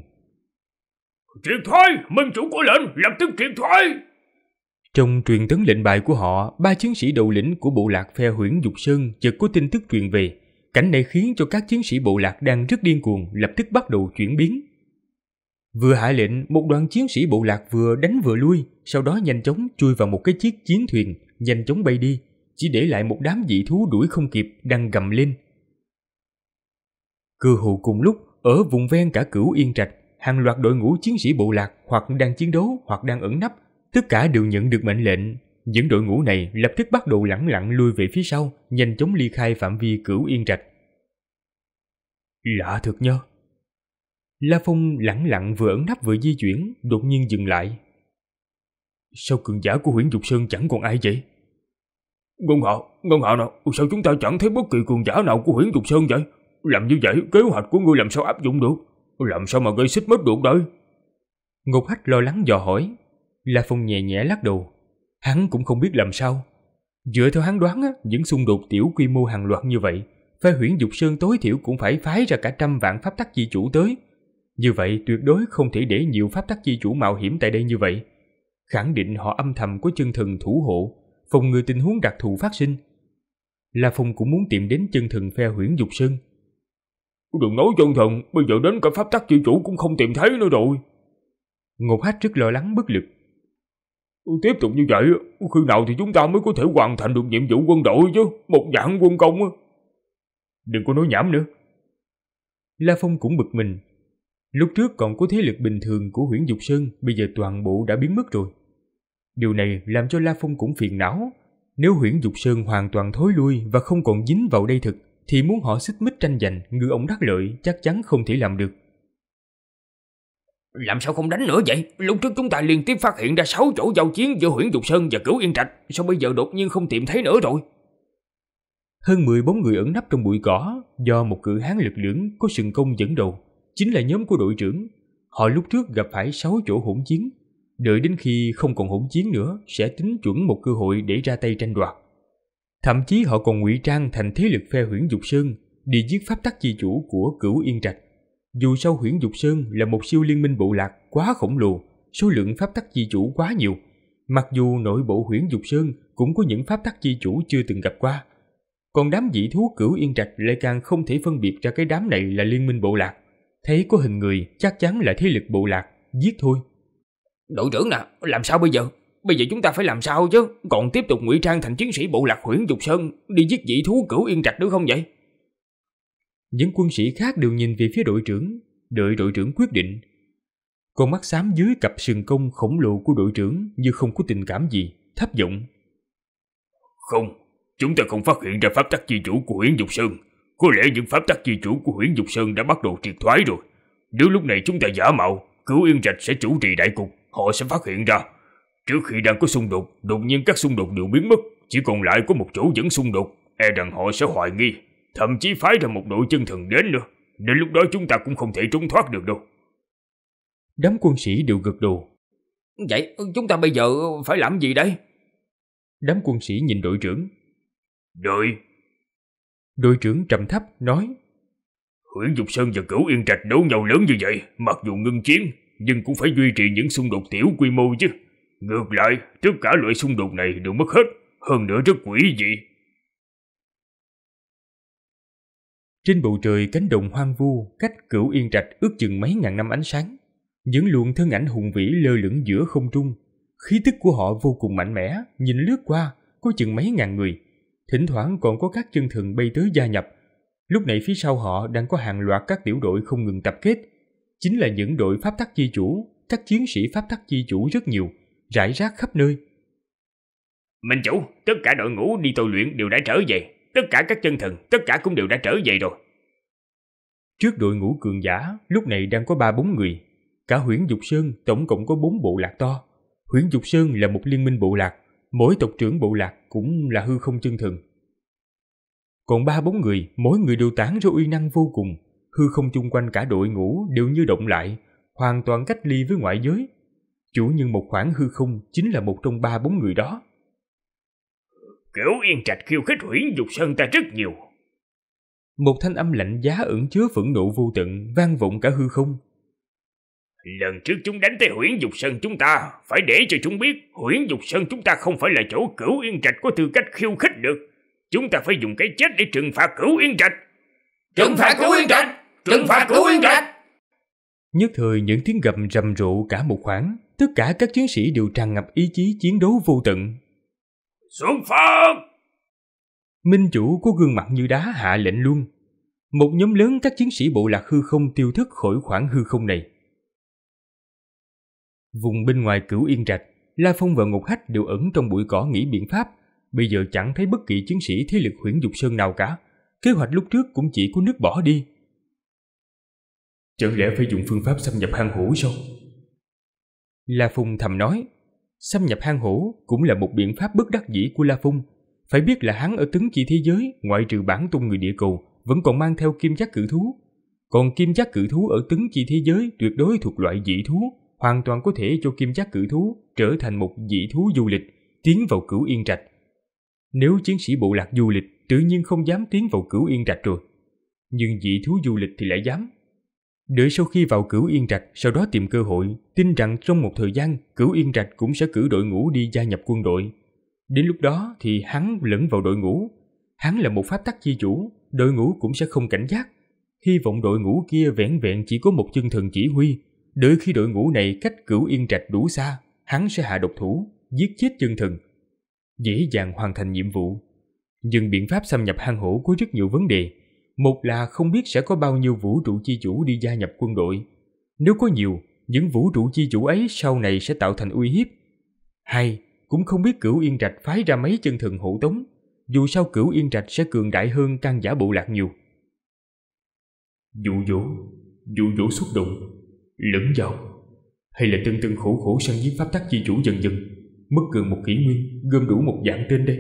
Triệt thoái, minh chủ của lệnh, lập tức triệt thoái. Trong truyền tấn lệnh bài của họ, ba chiến sĩ đầu lĩnh của bộ lạc phe huyễn Dục Sơn chợt có tin tức truyền về. Cảnh này khiến cho các chiến sĩ bộ lạc đang rất điên cuồng lập tức bắt đầu chuyển biến. Vừa hạ lệnh, một đoàn chiến sĩ bộ lạc vừa đánh vừa lui, sau đó nhanh chóng chui vào một cái chiếc chiến thuyền, nhanh chóng bay đi, chỉ để lại một đám dị thú đuổi không kịp đang gầm lên. Cơ hồ cùng lúc, ở vùng ven cả cửu Yên Trạch, hàng loạt đội ngũ chiến sĩ bộ lạc hoặc đang chiến đấu hoặc đang ẩn nấp, tất cả đều nhận được mệnh lệnh. Những đội ngũ này lập tức bắt đầu lẳng lặng lui về phía sau, nhanh chóng ly khai phạm vi cửu Yên Trạch. Lạ thật nhớ La Phong lẳng lặng vừa ẩn nấp vừa di chuyển, đột nhiên dừng lại. Sao cường giả của huyện Dục Sơn chẳng còn ai vậy? Ngôn họ, ngôn họ nào, sao chúng ta chẳng thấy bất kỳ cường giả nào của huyện Dục Sơn vậy? Làm như vậy, kế hoạch của ngươi làm sao áp dụng được? Làm sao mà gây xích mất được đây? Ngục Hách lo lắng dò hỏi. La Phong nhẹ nhẹ lắc đầu. Hắn cũng không biết làm sao. Dựa theo hắn đoán, những xung đột tiểu quy mô hàng loạt như vậy, phe huyện Dục Sơn tối thiểu cũng phải phái ra cả trăm vạn pháp tắc di chủ tới như vậy tuyệt đối không thể để nhiều pháp tắc chi chủ mạo hiểm tại đây như vậy. Khẳng định họ âm thầm có chân thần thủ hộ, phòng ngừa tình huống đặc thù phát sinh. La Phong cũng muốn tìm đến chân thần phe huyễn dục sơn. Đừng nói chân thần, bây giờ đến cả pháp tắc chi chủ cũng không tìm thấy nữa rồi. Ngột Hát rất lo lắng bất lực. Tiếp tục như vậy, khi nào thì chúng ta mới có thể hoàn thành được nhiệm vụ quân đội chứ, một dạng quân công á. Đừng có nói nhảm nữa. La Phong cũng bực mình, Lúc trước còn có thế lực bình thường của huyện Dục Sơn, bây giờ toàn bộ đã biến mất rồi. Điều này làm cho La Phong cũng phiền não. Nếu huyện Dục Sơn hoàn toàn thối lui và không còn dính vào đây thực, thì muốn họ xích mích tranh giành, ngư ông đắc lợi chắc chắn không thể làm được. Làm sao không đánh nữa vậy? Lúc trước chúng ta liên tiếp phát hiện ra sáu chỗ giao chiến giữa huyện Dục Sơn và Cửu Yên Trạch, sao bây giờ đột nhiên không tìm thấy nữa rồi? Hơn mười bóng người ẩn nấp trong bụi cỏ, do một cự hán lực lưỡng có sừng công dẫn đầu, chính là nhóm của đội trưởng. Họ lúc trước gặp phải sáu chỗ hỗn chiến, đợi đến khi không còn hỗn chiến nữa sẽ tính chuẩn một cơ hội để ra tay tranh đoạt. Thậm chí họ còn ngụy trang thành thế lực phe huyễn Dục Sơn đi giết pháp tắc chi chủ của cửu Yên Trạch. Dù sau huyễn Dục Sơn là một siêu liên minh bộ lạc quá khổng lồ, số lượng pháp tắc chi chủ quá nhiều. Mặc dù nội bộ huyễn Dục Sơn cũng có những pháp tắc chi chủ chưa từng gặp qua, còn đám dị thú cửu Yên Trạch lại càng không thể phân biệt ra cái đám này là liên minh bộ lạc. Thấy có hình người chắc chắn là thế lực bộ lạc, giết thôi. Đội trưởng nè, à, làm sao bây giờ? Bây giờ chúng ta phải làm sao chứ? Còn tiếp tục ngụy trang thành chiến sĩ bộ lạc huyễn Dục Sơn đi giết dị thú cửu yên trạch nữa không vậy? Những quân sĩ khác đều nhìn về phía đội trưởng, đợi đội trưởng quyết định. Con mắt xám dưới cặp sừng công khổng lồ của đội trưởng như không có tình cảm gì, thấp giọng. Không, chúng ta không phát hiện ra pháp tắc chi chủ của huyễn Dục Sơn có lẽ những pháp tắc di chủ của huyễn dục sơn đã bắt đầu triệt thoái rồi. Nếu lúc này chúng ta giả mạo, cửu yên trạch sẽ chủ trì đại cục, họ sẽ phát hiện ra. Trước khi đang có xung đột, đột nhiên các xung đột đều biến mất, chỉ còn lại có một chỗ vẫn xung đột, e rằng họ sẽ hoài nghi, thậm chí phái ra một đội chân thần đến nữa. Đến lúc đó chúng ta cũng không thể trốn thoát được đâu. Đám quân sĩ đều gật đầu.
Vậy chúng ta bây giờ phải làm gì đây?
Đám quân sĩ nhìn đội trưởng. Đợi, Đội trưởng trầm thấp nói. Huyện Dục Sơn và Cửu Yên Trạch đấu nhau lớn như vậy, mặc dù ngưng chiến, nhưng cũng phải duy trì những xung đột tiểu quy mô chứ. Ngược lại, tất cả loại xung đột này đều mất hết, hơn nữa rất quỷ dị. Trên bầu trời cánh đồng hoang vu, cách Cửu Yên Trạch ước chừng mấy ngàn năm ánh sáng, những luồng thân ảnh hùng vĩ lơ lửng giữa không trung. Khí tức của họ vô cùng mạnh mẽ, nhìn lướt qua, có chừng mấy ngàn người thỉnh thoảng còn có các chân thần bay tới gia nhập. Lúc này phía sau họ đang có hàng loạt các tiểu đội không ngừng tập kết, chính là những đội pháp tắc chi chủ, các chiến sĩ pháp tắc chi chủ rất nhiều, rải rác khắp nơi. Minh chủ, tất cả đội ngũ đi tôi luyện đều đã trở về, tất cả các chân thần, tất cả cũng đều đã trở về rồi. Trước đội ngũ cường giả, lúc này đang có ba bốn người. Cả huyễn Dục Sơn tổng cộng có bốn bộ lạc to. Huyễn Dục Sơn là một liên minh bộ lạc, mỗi tộc trưởng bộ lạc cũng là hư không chân thần. Còn ba bốn người, mỗi người đều tán ra uy năng vô cùng, hư không chung quanh cả đội ngũ đều như động lại, hoàn toàn cách ly với ngoại giới. Chủ nhân một khoảng hư không chính là một trong ba bốn người đó. Kiểu yên trạch khiêu khích hủy dục sơn ta rất nhiều. Một thanh âm lạnh giá ẩn chứa phẫn nộ vô tận vang vọng cả hư không. Lần trước chúng đánh tới huyễn dục sơn chúng ta, phải để cho chúng biết huyễn dục sơn chúng ta không phải là chỗ cửu yên trạch có tư cách khiêu khích được. Chúng ta phải dùng cái chết để trừng phạt cửu yên trạch. Trừng phạt cửu yên trạch! Trừng phạt cửu yên trạch! Nhất thời những tiếng gầm rầm rộ cả một khoảng, tất cả các chiến sĩ đều tràn ngập ý chí chiến đấu vô tận. Xuống phong! Minh chủ có gương mặt như đá hạ lệnh luôn. Một nhóm lớn các chiến sĩ bộ lạc hư không tiêu thức khỏi khoảng hư không này. Vùng bên ngoài cửu yên trạch, La Phong và Ngục Hách đều ẩn trong bụi cỏ nghĩ biện pháp. Bây giờ chẳng thấy bất kỳ chiến sĩ thế lực huyễn dục sơn nào cả. Kế hoạch lúc trước cũng chỉ có nước bỏ đi. Chẳng lẽ phải dùng phương pháp xâm nhập hang hổ sao? La Phong thầm nói, xâm nhập hang hổ cũng là một biện pháp bất đắc dĩ của La Phong. Phải biết là hắn ở tướng chỉ thế giới, ngoại trừ bản tung người địa cầu, vẫn còn mang theo kim giác cử thú. Còn kim giác cử thú ở tướng chi thế giới tuyệt đối thuộc loại dị thú, hoàn toàn có thể cho kim giác cử thú trở thành một dị thú du lịch tiến vào cửu yên trạch. Nếu chiến sĩ bộ lạc du lịch tự nhiên không dám tiến vào cửu yên trạch rồi, nhưng dị thú du lịch thì lại dám. Đợi sau khi vào cửu yên trạch, sau đó tìm cơ hội, tin rằng trong một thời gian cửu yên trạch cũng sẽ cử đội ngũ đi gia nhập quân đội. Đến lúc đó thì hắn lẫn vào đội ngũ, hắn là một pháp tắc chi chủ, đội ngũ cũng sẽ không cảnh giác. Hy vọng đội ngũ kia vẹn vẹn chỉ có một chân thần chỉ huy Đợi khi đội ngũ này cách cửu yên trạch đủ xa, hắn sẽ hạ độc thủ, giết chết chân thần. Dễ dàng hoàn thành nhiệm vụ. Nhưng biện pháp xâm nhập hang hổ có rất nhiều vấn đề. Một là không biết sẽ có bao nhiêu vũ trụ chi chủ đi gia nhập quân đội. Nếu có nhiều, những vũ trụ chi chủ ấy sau này sẽ tạo thành uy hiếp. Hai, cũng không biết cửu yên trạch phái ra mấy chân thần hộ tống. Dù sao cửu yên trạch sẽ cường đại hơn căn giả bộ lạc nhiều. Dụ dỗ, dụ dỗ xúc động, lẫn vào hay là tân tân khổ khổ săn với pháp tắc chi chủ dần dần mất gần một kỷ nguyên gom đủ một dạng tên đây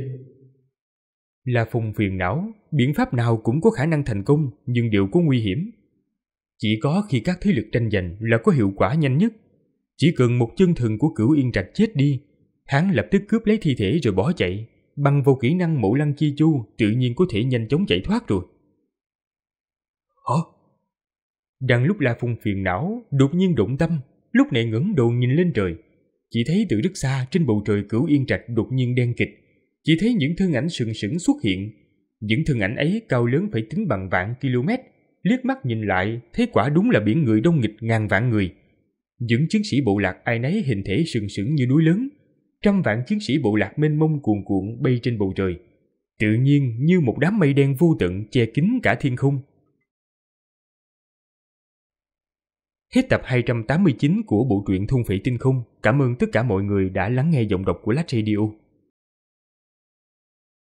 là phùng phiền não biện pháp nào cũng có khả năng thành công nhưng đều có nguy hiểm chỉ có khi các thế lực tranh giành là có hiệu quả nhanh nhất chỉ cần một chân thần của cửu yên trạch chết đi hắn lập tức cướp lấy thi thể rồi bỏ chạy bằng vào kỹ năng mộ lăng chi chu tự nhiên có thể nhanh chóng chạy thoát rồi hả đang lúc La Phung phiền não, đột nhiên động tâm, lúc này ngẩng đầu nhìn lên trời. Chỉ thấy từ rất xa trên bầu trời cửu yên trạch đột nhiên đen kịch. Chỉ thấy những thân ảnh sừng sững xuất hiện. Những thân ảnh ấy cao lớn phải tính bằng vạn km. Liếc mắt nhìn lại, thấy quả đúng là biển người đông nghịch ngàn vạn người. Những chiến sĩ bộ lạc ai nấy hình thể sừng sững như núi lớn. Trăm vạn chiến sĩ bộ lạc mênh mông cuồn cuộn bay trên bầu trời. Tự nhiên như một đám mây đen vô tận che kín cả thiên không. Hết tập 289 của bộ truyện Thung Phỉ Tinh Không. Cảm ơn tất cả mọi người đã lắng nghe giọng đọc của Lách Radio.